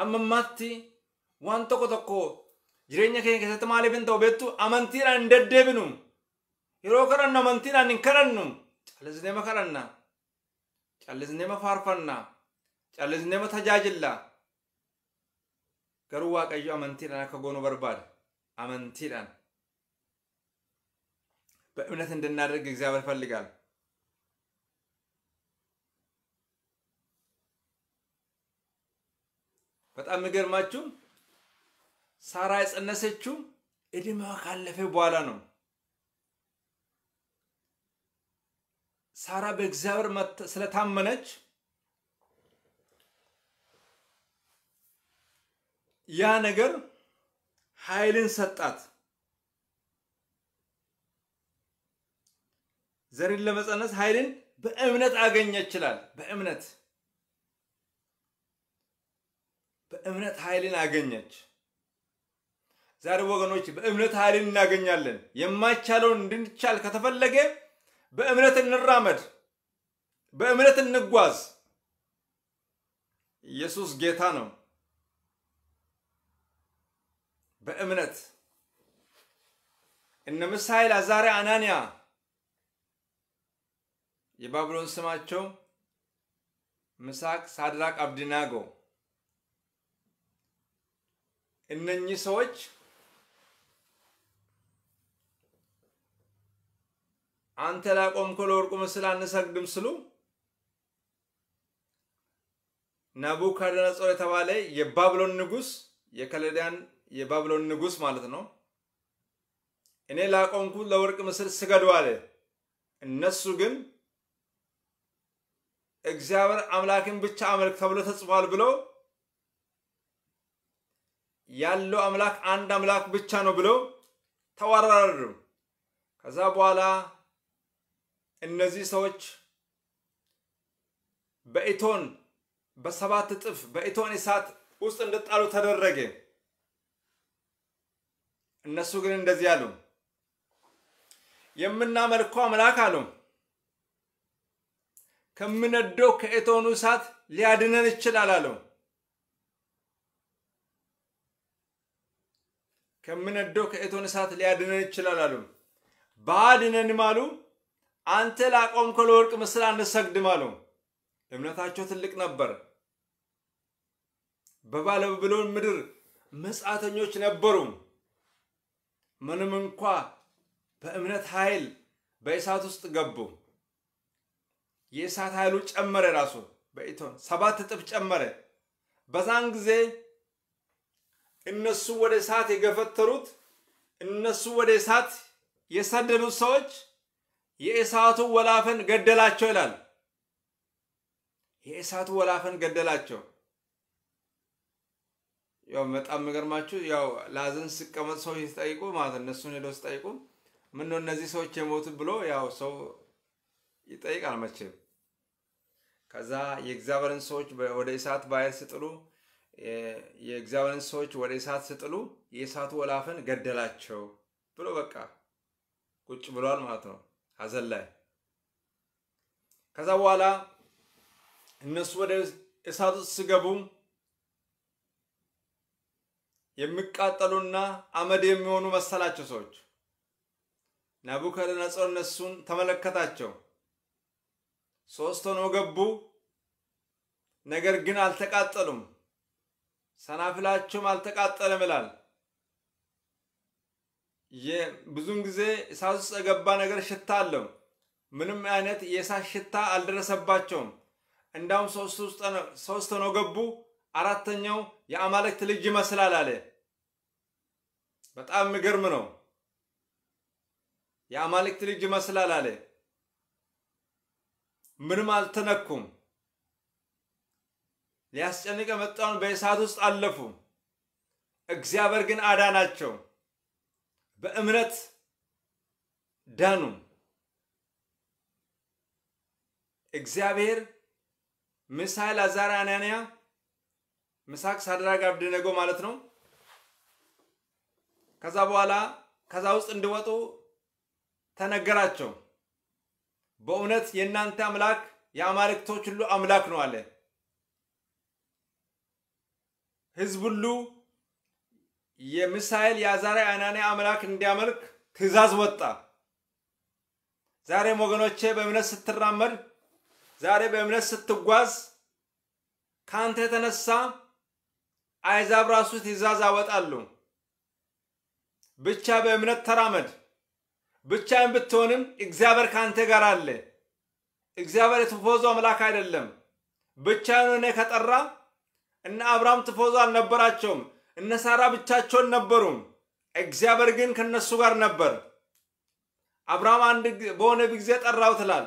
amma ammaatti waan tokko tokko jireenya keenya keessatti maaliif hin ta'u beektu amantiidhaan hin deddeebinu yeroo kadhannu amantiidhaan hin kadhannu callisneema kadhanna callisneema faarfanna callisneema tajaajilla garuu waaqayyo amantiidhaan akka goonu barbaada amantiidhaan በእምነት እንድናደርግ እግዚአብሔር ፈልጋል በጣም የሚገርማችሁ ሳራ የጸነሰችው እድሜዋ ካለፈ በኋላ ነው። ሳራ በእግዚአብሔር ስለታመነች ያ ነገር ኃይልን ሰጣት። ዘርን ለመጸነስ ኃይልን በእምነት ይችላል በእምነት በእምነት ኃይልን አገኘች። ዛሬ ወገኖች በእምነት ኃይልን እናገኛለን። የማይቻለውን እንድንቻል ከተፈለገ በእምነት እንራመድ፣ በእምነት እንጓዝ። ኢየሱስ ጌታ ነው። በእምነት እነ ምሳኤል፣ አዛሪ፣ አናንያ የባቢሎን ስማቸው ምሳቅ፣ ሳድራቅ፣ አብድናጎ እነኚህ ሰዎች አንተ ላቆምከው ለወርቁ ምስል አንሰግድም ስሉ ናቡከደነጾር የተባለ የባብሎን ንጉስ የከለዳያን የባብሎን ንጉስ ማለት ነው። እኔ ላቆምኩ ለወርቅ ምስል ስገዱ አለ። እነሱ ግን እግዚአብሔር አምላክን ብቻ አመልክ ተብሎ ተጽፏል ብለው። ያለው አምላክ አንድ አምላክ ብቻ ነው ብለው ተዋረዱ። ከዛ በኋላ እነዚህ ሰዎች በኢቶን በሰባት እጥፍ በኢቶን እሳት ውስጥ እንደጣሉ ተደረገ። እነሱ ግን እንደዚህ አሉ፣ የምናመልከው አምላክ አሉ ከምነደው ከኢቶኑ እሳት ሊያድነን ይችላል አለው። ከምነደው ከእቶን እሳት ሊያድነን ይችላል አሉ። ባድነንም አሉ አንተ ላቆምከው ለወርቅ ምስል አንሰግድም አሉ። እምነታቸው ትልቅ ነበር። በባለብሎን ምድር መጻተኞች ነበሩ። ምንም እንኳ በእምነት ኃይል በእሳት ውስጥ ገቡ። የእሳት ኃይሉ ጨመረ። ራሱ በኢቶን ሰባት እጥፍ ጨመረ። በዛን ጊዜ እነሱ ወደ እሳት የገፈተሩት እነሱ ወደ እሳት የሰደዱት ሰዎች የእሳቱ ወላፈን ገደላቸው ይላል። የእሳቱ ወላፈን ገደላቸው። ያው በጣም የሚገርማችሁ ያው ላዝን ሲቀመጥ ሰው ሲጠይቁ ማለት እነሱን ሄደው ሲጠይቁ ምን ነው እነዚህ ሰዎች የሞቱ ብሎ ያው ሰው ይጠይቃል መቼም። ከዛ የእግዚአብሔርን ሰዎች ወደ እሳት ባህር ሲጥሉ የእግዚአብሔርን ሰዎች ወደ እሳት ስጥሉ የእሳቱ ወላፈን ገደላቸው ብሎ በቃ ቁጭ ብሏል ማለት ነው ሀዘን ላይ። ከዛ በኋላ እነሱ ወደ እሳቱ ስገቡ የሚቃጠሉና አመድ የሚሆኑ መሰላቸው ሰዎች። ናቡከደነጾር እነሱን ተመለከታቸው። ሶስት ሆነው ገቡ፣ ነገር ግን አልተቃጠሉም። ሰናፍላቸውም አልተቃጠለም ይላል። ብዙን ጊዜ እሳት ውስጥ የገባ ነገር ሽታ አለው። ምንም አይነት የእሳት ሽታ አልደረሰባቸውም። እንዳውም ሶስት ሆነው ገቡ። አራተኛው የአማልክት ልጅ ይመስላል አለ። በጣም የሚገርም ነው። የአማልክት ልጅ ይመስላል አለ። ምንም አልተነኩም። ሊያስጨንቀ መጣውን በእሳት ውስጥ አለፉ። እግዚአብሔር ግን አዳናቸው። በእምነት ዳኑ። እግዚአብሔር ምሳኤል፣ አዛር፣ አናንያ፣ ምሳቅ፣ ሳድራግ፣ አብደነጎ ማለት ነው። ከዛ በኋላ ከዛ ውስጥ እንዲወጡ ተነገራቸው። በእውነት የእናንተ አምላክ የአማልክቶች ሁሉ አምላክ ነው አለ። ህዝብ ሁሉ የሚሳኤል የአዛርያ አናንያ አምላክ እንዲያመልክ ትእዛዝ ወጣ። ዛሬም ወገኖቼ በእምነት ስትራመድ፣ ዛሬ በእምነት ስትጓዝ ከአንተ የተነሳ አይዛብ ራሱ ትእዛዝ አወጣሉ። ብቻ በእምነት ተራመድ። ብቻህን ብትሆንም እግዚአብሔር ከአንተ ጋር አለ። እግዚአብሔር የተፈወዘው አምላክ አይደለም። ብቻህን ሆነ ከጠራ እነ አብርሃም ትፎዙ አልነበራቸውም። እነ ሳራ ብቻቸውን ነበሩ። እግዚአብሔር ግን ከነሱ ጋር ነበር። አብርሃም አንድ በሆነ ጊዜ ጠራው ትላል።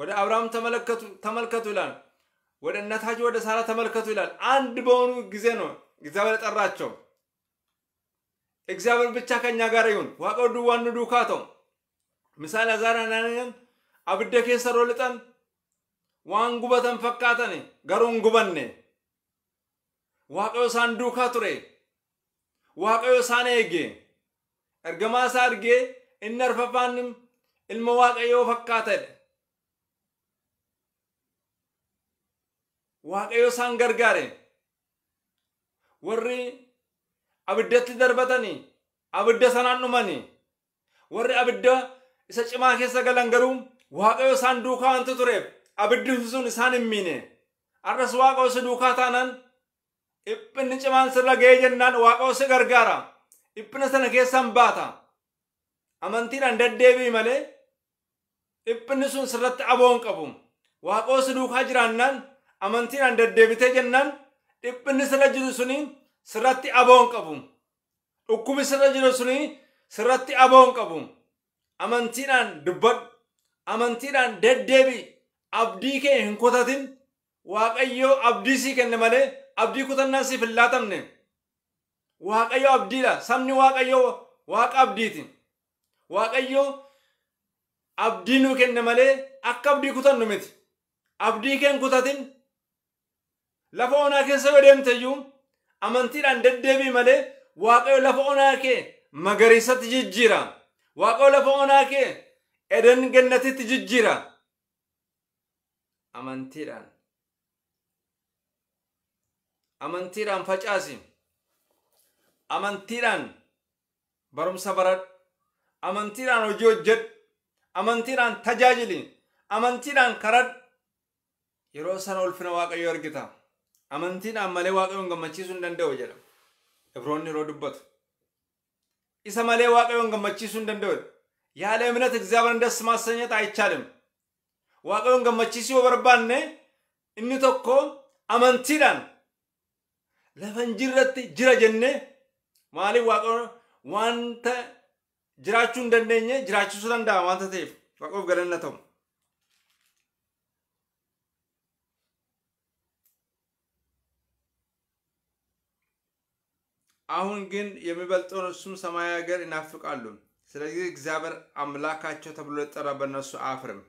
ወደ አብርሃም ተመለከቱ ተመልከቱ ይላል። ወደ እነታጅ ወደ ሳራ ተመልከቱ ይላል። አንድ በሆኑ ጊዜ ነው እግዚአብሔር ጠራቸው። እግዚአብሔር ብቻ ከኛ ጋር ይሁን ዋቀዱ ዋኑ ዱካተው misaala zaran dhaanigan abidda keessa yeroo lixan waan gubatan fakkaatan garuu hin gubanne waaqayyo isaan duukaa ture waaqayyo isaan eege ergamaa isaa argee inni arfafaan ilma waaqayyoo fakkaatadhe waaqayyo isaan gargaare warri abiddatti darbatanii abidda sanaan dhumanii warri abidda isa cimaa keessa galan garuu waaqayyo isaan duukaa wanti tureef abiddi sun isaan hin miine arras waaqoo isa duukaa taanaan dhiphinni cimaan sirra ga'ee jennaan waaqoo isa gargaara dhiphina sana keessaan baata amantiidhaan daddeebii malee dhiphinni sun sirratti aboon qabu waaqoo isa duukaa jiraannaan amantiidhaan daddeebitee jennaan dhiphinni sirra jiru suni sirratti aboon qabu dhukkubi sirra jiru suni sirratti aboon qabu. amantiidhaan dubbadhu amantiidhaan deddeebi abdii kee hin kutatin waaqayyoo abdii sii kenne malee abdii kutannaa siif hin laatamne waaqayyoo abdiidha sabni waaqayyoo waaqa abdiiti waaqayyoo abdii nuu kenne malee akka abdii kutannu miti abdii kee hin kutatin lafa onaa keessa yoo deemte iyyuu amantiidhaan deddeebi malee waaqayyoo lafa onaa kee magariisatti jijjiira Waaqa lafa onaa kee edeen gannatitti jijjiira. Amantiidhaan. Amantiidhaan facaasi. Amantiidhaan barumsa baradhu. Amantiidhaan hojii hojjedhu. Amantiidhaan tajaajili. Amantiidhaan karadhu. Yeroo sana ulfina waaqayyoo argita. Amantiidhaan malee waaqayyoon gammachiisuu hin danda'u jedha. Ibroonni yeroo dubbatu. isa malee waaqayyoon gammachiisuu hin danda'udha. Yaala eminat Egzaabeerin das maassanyat ayichalem. Waaqayyoon gammachiisuu yoo barbaanne inni tokko amantiidhaan lafa hin jirratti jira jennee maaliif waaqayyoon wanta jiraachuu hin dandeenye jiraachisuu danda'a wanta ta'eef waaqayyoof galanna ta'u. አሁን ግን የሚበልጠውን እሱም ሰማያዊ ሀገር ይናፍቃሉ። ስለዚህ እግዚአብሔር አምላካቸው ተብሎ የጠራ በእነሱ አፍርም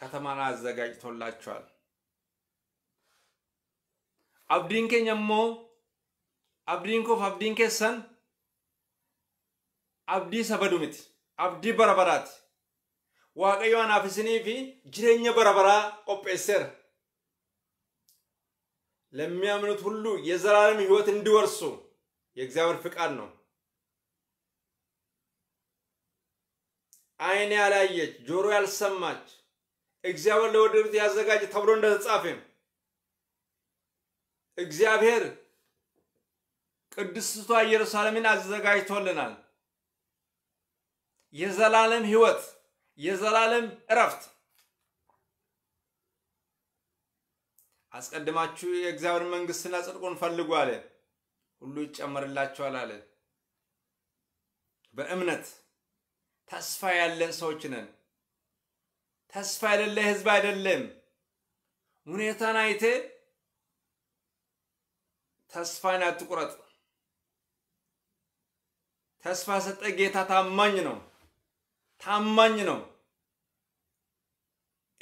ከተማን አዘጋጅቶላቸዋል። አብዲንኬ ኛሞ አብዲንኮፍ አብዲንኬ ሰን አብዲ ሰበዱምት አብዲ በረበራት waaqayyo anaaf ፊ ጅሬኘ በረበራ ቆጴሴር ለሚያምኑት ሁሉ የዘላለም ህይወት እንዲወርሱ የእግዚአብሔር ፍቃድ ነው። አይን ያላየች ጆሮ ያልሰማች እግዚአብሔር ለወደዱት ያዘጋጀ ተብሎ እንደተጻፈ እግዚአብሔር ቅድስቷ ኢየሩሳሌምን አዘጋጅቶልናል። የዘላለም ህይወት፣ የዘላለም እረፍት። አስቀድማችሁ የእግዚአብሔር መንግስትና ጽድቁን ፈልጉ አለ። ሁሉ ይጨመርላቸዋል አለ። በእምነት ተስፋ ያለን ሰዎች ነን። ተስፋ የሌለ ህዝብ አይደለም። ሁኔታን አይቴ ተስፋን አትቁረጥ። ተስፋ ሰጠ ጌታ ታማኝ ነው፣ ታማኝ ነው።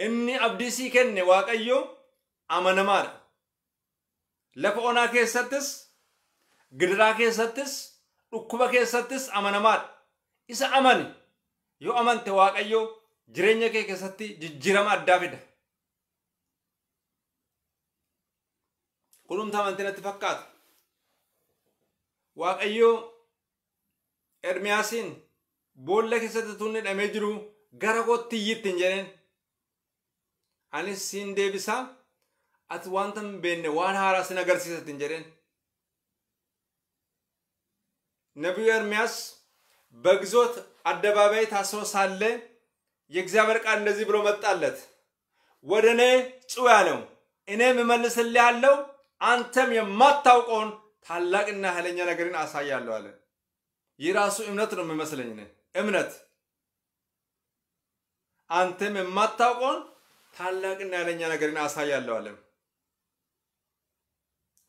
እኒ አብዲሲ ከኔ ዋቀዮ አመነማር ለፈኦና ከሰትስ gidiraa keessattis dhukkuba keessattis amanamaadha. Isa amani yoo amante waaqayyo jireenya kee keessatti jijjiirama addaa fida. Kunuunta amantii natti fakkaata. Waaqayyo Ermiyaasiin boolla keessatti tun hidhamee jiru gara kootti iyyittiin jedheen. Anis siin deebisaa ati wanta hin beekne waan haaraa sin agarsiisattiin jedheen. ነቢዩ ኤርሚያስ በግዞት አደባባይ ታስሮ ሳለ የእግዚአብሔር ቃል እንደዚህ ብሎ መጣለት። ወደ እኔ ጩ ያለው እኔም እመልስልሃለሁ፣ አንተም የማታውቀውን ታላቅና ኃይለኛ ነገርን አሳያለሁ አለ። ይህ ራሱ እምነት ነው የሚመስለኝ እምነት አንተም የማታውቀውን ታላቅና ኃይለኛ ነገርን አሳያለሁ አለ።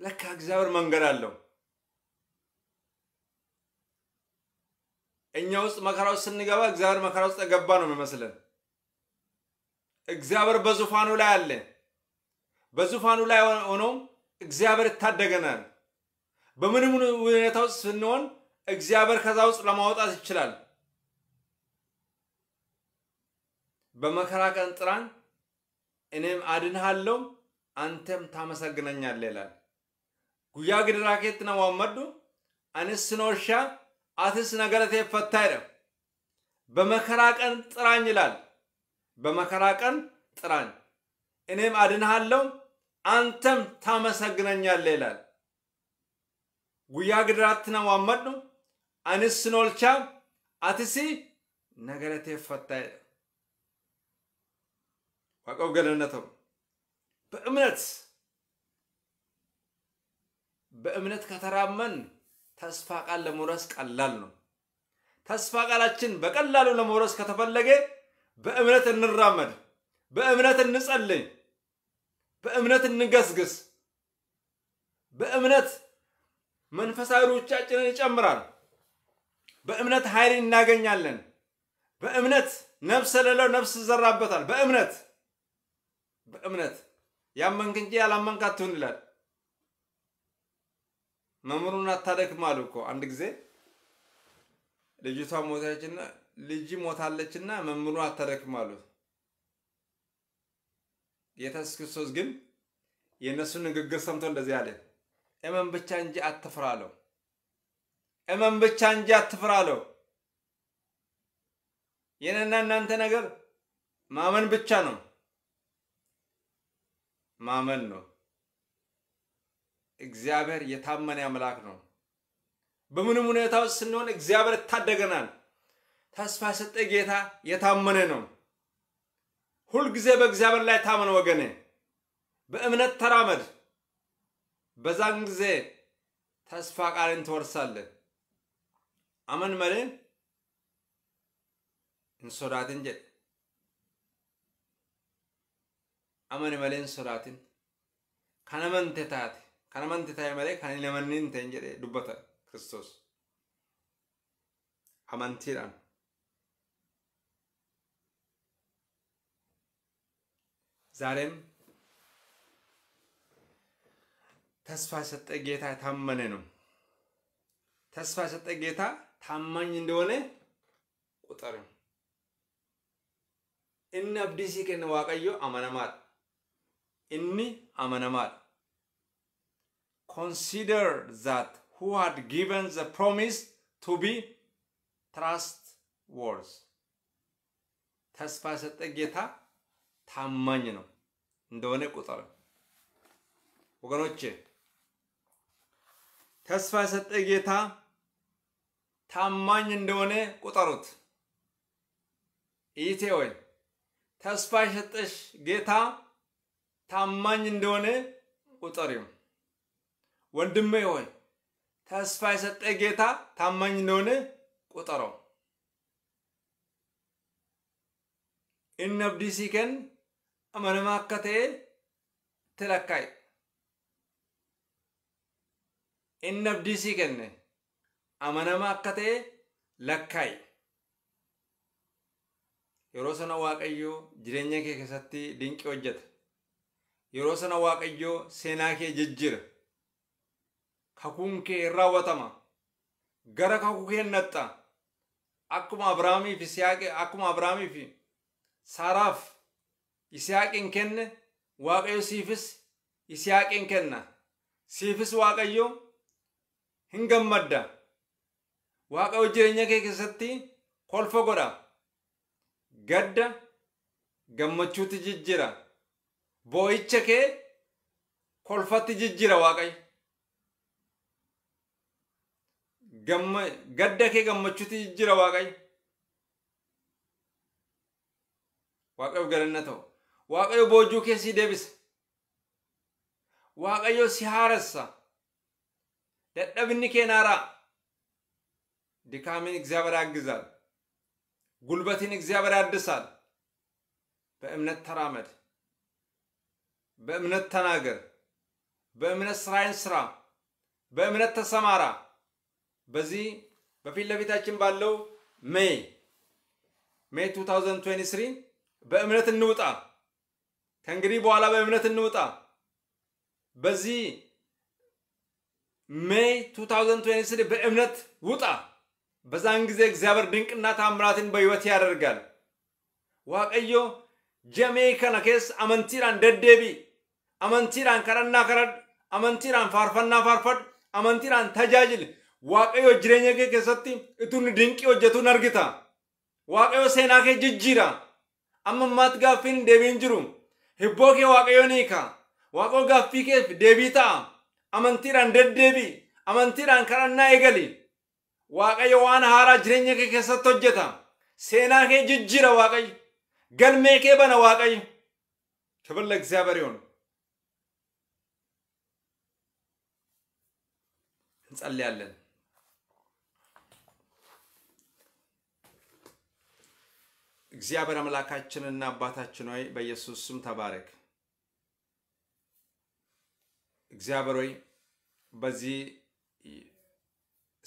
ለካ እግዚአብሔር መንገድ አለው። እኛ ውስጥ መከራ ውስጥ ስንገባ እግዚአብሔር መከራ ውስጥ ገባ ነው የሚመስለን። እግዚአብሔር በዙፋኑ ላይ አለ። በዙፋኑ ላይ ሆኖም እግዚአብሔር ይታደገናል። በምንም ሁኔታ ውስጥ ስንሆን እግዚአብሔር ከዛ ውስጥ ለማውጣት ይችላል። በመከራ ቀን ጥራን፣ እኔም አድንሃለሁ፣ አንተም ታመሰግነኛለህ ይላል። ጉያ ግድራኬት ነው ዋመዱ አንስ ነው አትስ ነገረቴ ፈታይረ በመከራ ቀን ጥራኝ ይላል። በመከራ ቀን ጥራኝ እኔም አድንሃለሁ፣ አንተም ታመሰግነኛለህ ይላል። ጉያ ነው ዋመዱ አንስ ኖልቻ አትሲ ነገረቴ ፈታይረ ዋቀብ ገለነተው በእምነት በእምነት ከተራመን ተስፋ ቃል ለመውረስ ቀላል ነው። ተስፋ ቃላችን በቀላሉ ለመውረስ ከተፈለገ በእምነት እንራመድ፣ በእምነት እንጸልይ፣ በእምነት እንገስግስ። በእምነት መንፈሳዊ ሩጫችንን ይጨምራል። በእምነት ኃይል እናገኛለን። በእምነት ነፍስ ለለው ነፍስ ይዘራበታል። በእምነት በእምነት ያመንክ እንጂ ያላመንክ አትሁን ይላል። መምሩን አታደክም አሉ እኮ አንድ ጊዜ ልጅቷ ሞታችና ልጅ ሞታለችና መምሩን አታደክም አሉት። ጌታ ኢየሱስ ክርስቶስ ግን የእነሱን ንግግር ሰምቶ እንደዚህ አለ፣ እመን ብቻ እንጂ አትፍራ አለው። እመን ብቻ እንጂ አትፍራ አለው። የእኔና እናንተ ነገር ማመን ብቻ ነው፣ ማመን ነው። እግዚአብሔር የታመነ አምላክ ነው። በምንም ሁኔታ ውስጥ ስንሆን እግዚአብሔር ይታደገናል። ተስፋ ሰጠ ጌታ የታመነ ነው። ሁልጊዜ በእግዚአብሔር ላይ ታመን ወገኔ። በእምነት ተራመድ። በዛን ጊዜ ተስፋ ቃልን ትወርሳለህ። አመን መልን እንሶዳትን ጀ አመን መሌን እንሶዳትን ከነመንቴ kan amanti ta'e malee kan hin amannin ta'in jedhee dubbata Kiristoos. Amantiidhaan. ዛሬም ተስፋ ሰጠ ጌታ የታመነ ነው። ተስፋ ሰጠ ጌታ ታማኝ እንደሆነ ቁጠር። እኒ አብዲሲ ከነ ዋቀዮ አመነማል Inni አመነማል consider that who had given the promise to be trustworthy ተስፋ የሰጠ ጌታ ታማኝ ነው እንደሆነ ቁጠር። ወገኖቼ ተስፋ የሰጠ ጌታ ታማኝ እንደሆነ ቁጠሩት። ኢቴ ወይ ተስፋ የሰጠሽ ጌታ ታማኝ እንደሆነ ወንድሜ ሆይ ተስፋ የሰጠ ጌታ ታማኝ ነውን? ቁጠረው። እነ ብዲሲ ከን አመነማከቴ ትለካይ እነ ብዲሲ ለካይ የሮ ሰነ ዋቀዮ ጅሬኛ ድንቅ ወጀት የሮ ሰነ ዋቀዮ ጅጅር kakuun kee irraa hubatama gara kakuu kee natta. akkuma Abiraamii fi siyaaqee akkuma Abiraamii fi saaraaf isiyaaqin kenne waaqayyo siifis isiyaaqin kenna siifis waaqayyo hin gammadda waaqayyo jireenya kee keessatti kolfa godha gadda gammachuutti jijjiira. boo'icha kee kolfatti jijjiira waaqayyo. gadda kee gammachuuti jira waaqayyo waaqayyo galanna ta'u waaqayyo boojuu kee si deebisa waaqayyo si haarassa dadhabinni kee naaraa Dikaamiin bara እግዚአብሔር Gulbatiin ጉልበትን bara ያድሳል። በእምነት ተራመድ፣ በእምነት ተናገር፣ በእምነት ስራዬን ስራ፣ በእምነት ተሰማራ። በዚህ በፊት ለፊታችን ባለው ሜይ ሜይ 2023 በእምነት እንውጣ። ከእንግዲህ በኋላ በእምነት እንውጣ። በዚህ ሜይ 2023 በእምነት ውጣ። በዛን ጊዜ እግዚአብሔር ድንቅና ታምራትን በሕይወት ያደርጋል። ዋቀዮ ጀሜ ከነኬስ ኬስ አመንቲራን ደደቢ አመንቲራን ከረና ከረድ አመንቲራን ፋርፈና ፋርፈድ አመንቲራን ተጃጅል waaqayyoo jireenya kee keessatti itun dinqii hojjetuun argita Waaqayyoo seenaa kee jijjiira amma ammaatti gaaffiin deebiin jiru hibboo kee waaqayyoo ni hiika Waaqayyoo gaaffii keef deebii ta'a amantiidhaan deddeebi. amantiidhaan kadhannaa eegali waaqayyo waan haaraa jireenya kee keessatti hojjeta seenaa kee jijjiira waaqayyo galmee kee bana waaqayyo ክብር ለእግዚአብሔር ይሁን እንጸልያለን እግዚአብሔር አምላካችንና አባታችን ሆይ በኢየሱስ ስም ተባረክ። እግዚአብሔር ሆይ በዚህ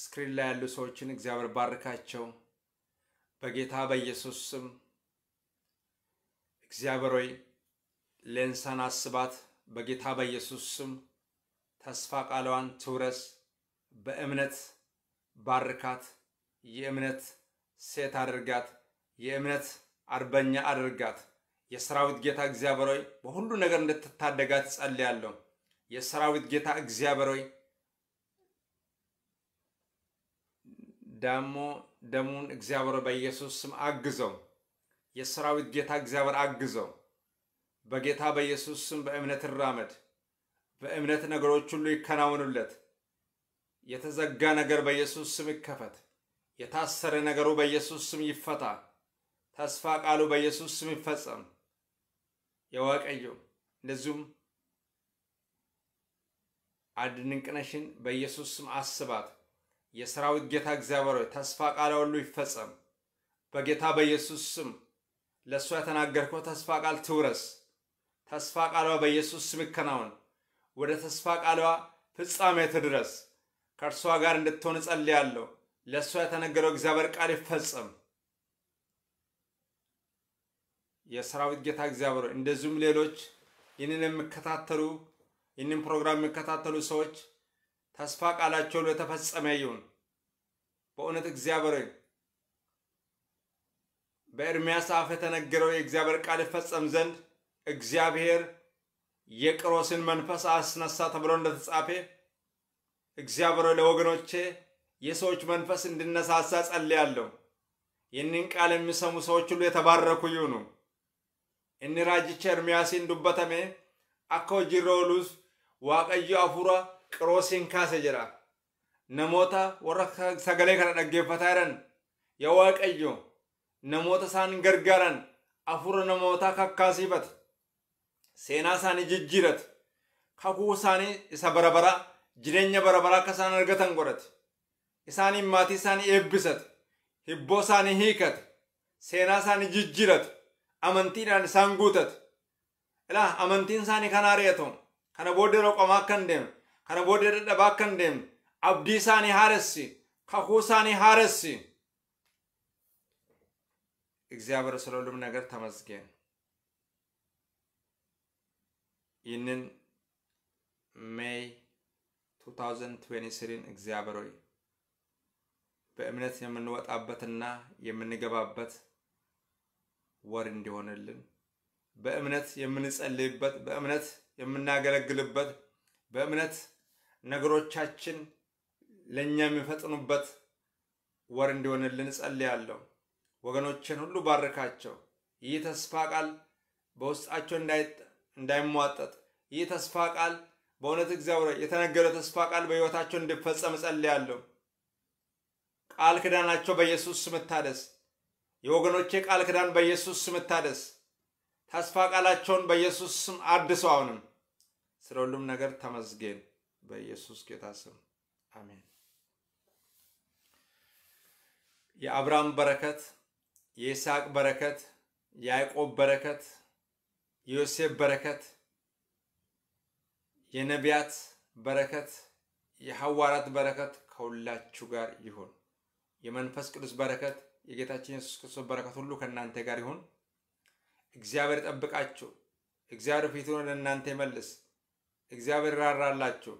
ስክሪን ላይ ያሉ ሰዎችን እግዚአብሔር ባርካቸው በጌታ በኢየሱስ ስም። እግዚአብሔር ሆይ ሌንሳን አስባት በጌታ በኢየሱስ ስም። ተስፋ ቃሏን ትውረስ፣ በእምነት ባርካት፣ የእምነት ሴት አድርጋት፣ የእምነት አርበኛ አድርጋት። የሰራዊት ጌታ እግዚአብሔር ሆይ በሁሉ ነገር እንድትታደጋት ጸልያለሁ። የሰራዊት ጌታ እግዚአብሔር ሆይ ደግሞ ደሙን እግዚአብሔር በኢየሱስ ስም አግዘው። የሰራዊት ጌታ እግዚአብሔር አግዘው። በጌታ በኢየሱስ ስም በእምነት ይራመድ። በእምነት ነገሮች ሁሉ ይከናወኑለት። የተዘጋ ነገር በኢየሱስ ስም ይከፈት። የታሰረ ነገሩ በኢየሱስ ስም ይፈታ። ተስፋ ቃሉ በኢየሱስ ስም ይፈጸም። የወቀዩ እንደዚሁም አድንቅነሽን በኢየሱስ ስም አስባት። የሰራዊት ጌታ እግዚአብሔር ሆይ ተስፋ ቃል ሁሉ ይፈጸም በጌታ በኢየሱስ ስም። ለእሷ የተናገርከው ተስፋ ቃል ትውረስ። ተስፋ ቃሏ በኢየሱስ ስም ይከናወን። ወደ ተስፋ ቃሏ ፍጻሜ ትድረስ። ከእርሷ ጋር እንድትሆን እጸልያለሁ። ለእሷ የተነገረው እግዚአብሔር ቃል ይፈጸም። የሰራዊት ጌታ እግዚአብሔር እንደዚሁም ሌሎች ይህንን የሚከታተሉ ይህንን ፕሮግራም የሚከታተሉ ሰዎች ተስፋ ቃላቸውን የተፈጸመ ይሁን። በእውነት እግዚአብሔር በኤርምያስ አፍ የተነገረው የእግዚአብሔር ቃል ይፈጸም ዘንድ እግዚአብሔር የቅሮስን መንፈስ አስነሳ ተብሎ እንደተጻፈ እግዚአብሔር ለወገኖቼ የሰዎች መንፈስ እንድነሳሳ ጸልያለሁ። ይህንን ቃል የሚሰሙ ሰዎች ሁሉ የተባረኩ ይሁኑ። inni raajicha ermiyaasiin dubbatame akka hojiirra oolus waaqayyo afuura qiroosiin kaase jira namoota warra sagalee kana dhaggeeffataa jiran yaa waaqayyo namoota isaan gargaaran afuura namootaa kakkaasiifate seenaa isaanii jijjiirate kakuu isaanii isa barabara jireenya barabara akka isaan argatan godhate isaaniin maatii isaanii eebbisate hibboo isaanii hiikate seenaa isaanii jijjiirate amantiidhaan isaan guutate. ilaa amantiin isaanii kanaa reetomu kana booddee roqomaa akka hin deemne kana booddee dadhabaa akka hin deemne abdii isaanii haaressi kakuu isaanii haaressi እግዚአብሔር ስለ ሁሉም ነገር ተመስገን። ይህንን ሜይ 2023ን እግዚአብሔር ሆይ በእምነት የምንወጣበትና የምንገባበት ወር እንዲሆንልን በእምነት የምንጸልይበት፣ በእምነት የምናገለግልበት፣ በእምነት ነገሮቻችን ለእኛ የሚፈጥኑበት ወር እንዲሆንልን ጸልያለሁ። ወገኖችን ሁሉ ባርካቸው። ይህ ተስፋ ቃል በውስጣቸው እንዳይሟጠጥ፣ ይህ ተስፋ ቃል በእውነት እግዚአብሔር የተነገረ ተስፋ ቃል በሕይወታቸው እንዲፈጸም ጸልያለሁ። ቃል ክዳናቸው በኢየሱስ ስም የወገኖቼ ቃል ክዳን በኢየሱስ ስም እታደስ ተስፋ ቃላቸውን በኢየሱስ ስም አድሰው። አሁንም ስለ ሁሉም ነገር ተመስገን በኢየሱስ ጌታ ስም አሜን። የአብርሃም በረከት፣ የይስሐቅ በረከት፣ የያዕቆብ በረከት፣ የዮሴፍ በረከት፣ የነቢያት በረከት፣ የሐዋርያት በረከት ከሁላችሁ ጋር ይሁን። የመንፈስ ቅዱስ በረከት የጌታችን ኢየሱስ ክርስቶስ በረከት ሁሉ ከእናንተ ጋር ይሁን። እግዚአብሔር ጠብቃችሁ፣ እግዚአብሔር ፊቱን ለእናንተ ይመልስ፣ እግዚአብሔር ራራላችሁ፣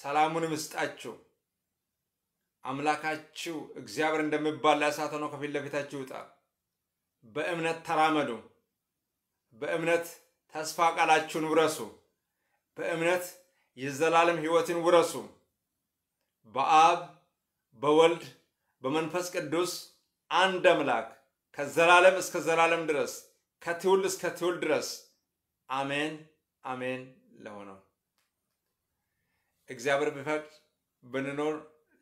ሰላሙንም ይስጣችሁ። አምላካችሁ እግዚአብሔር እንደሚባል እሳት ሆኖ ከፊት ለፊታችሁ ይውጣ። በእምነት ተራመዱ። በእምነት ተስፋ ቃላችሁን ውረሱ። በእምነት የዘላለም ሕይወትን ውረሱ። በአብ በወልድ በመንፈስ ቅዱስ አንድ አምላክ ከዘላለም እስከ ዘላለም ድረስ ከትውልድ እስከ ትውልድ ድረስ አሜን አሜን ለሆነው እግዚአብሔር ቢፈቅድ ብንኖር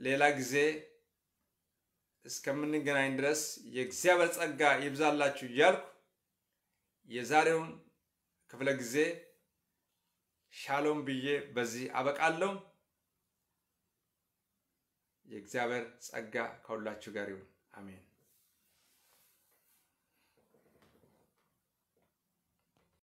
ሌላ ጊዜ እስከምንገናኝ ድረስ የእግዚአብሔር ጸጋ ይብዛላችሁ እያልኩ የዛሬውን ክፍለ ጊዜ ሻሎም ብዬ በዚህ አበቃለሁ። የእግዚአብሔር ጸጋ ከሁላችሁ ጋር ይሁን። አሜን።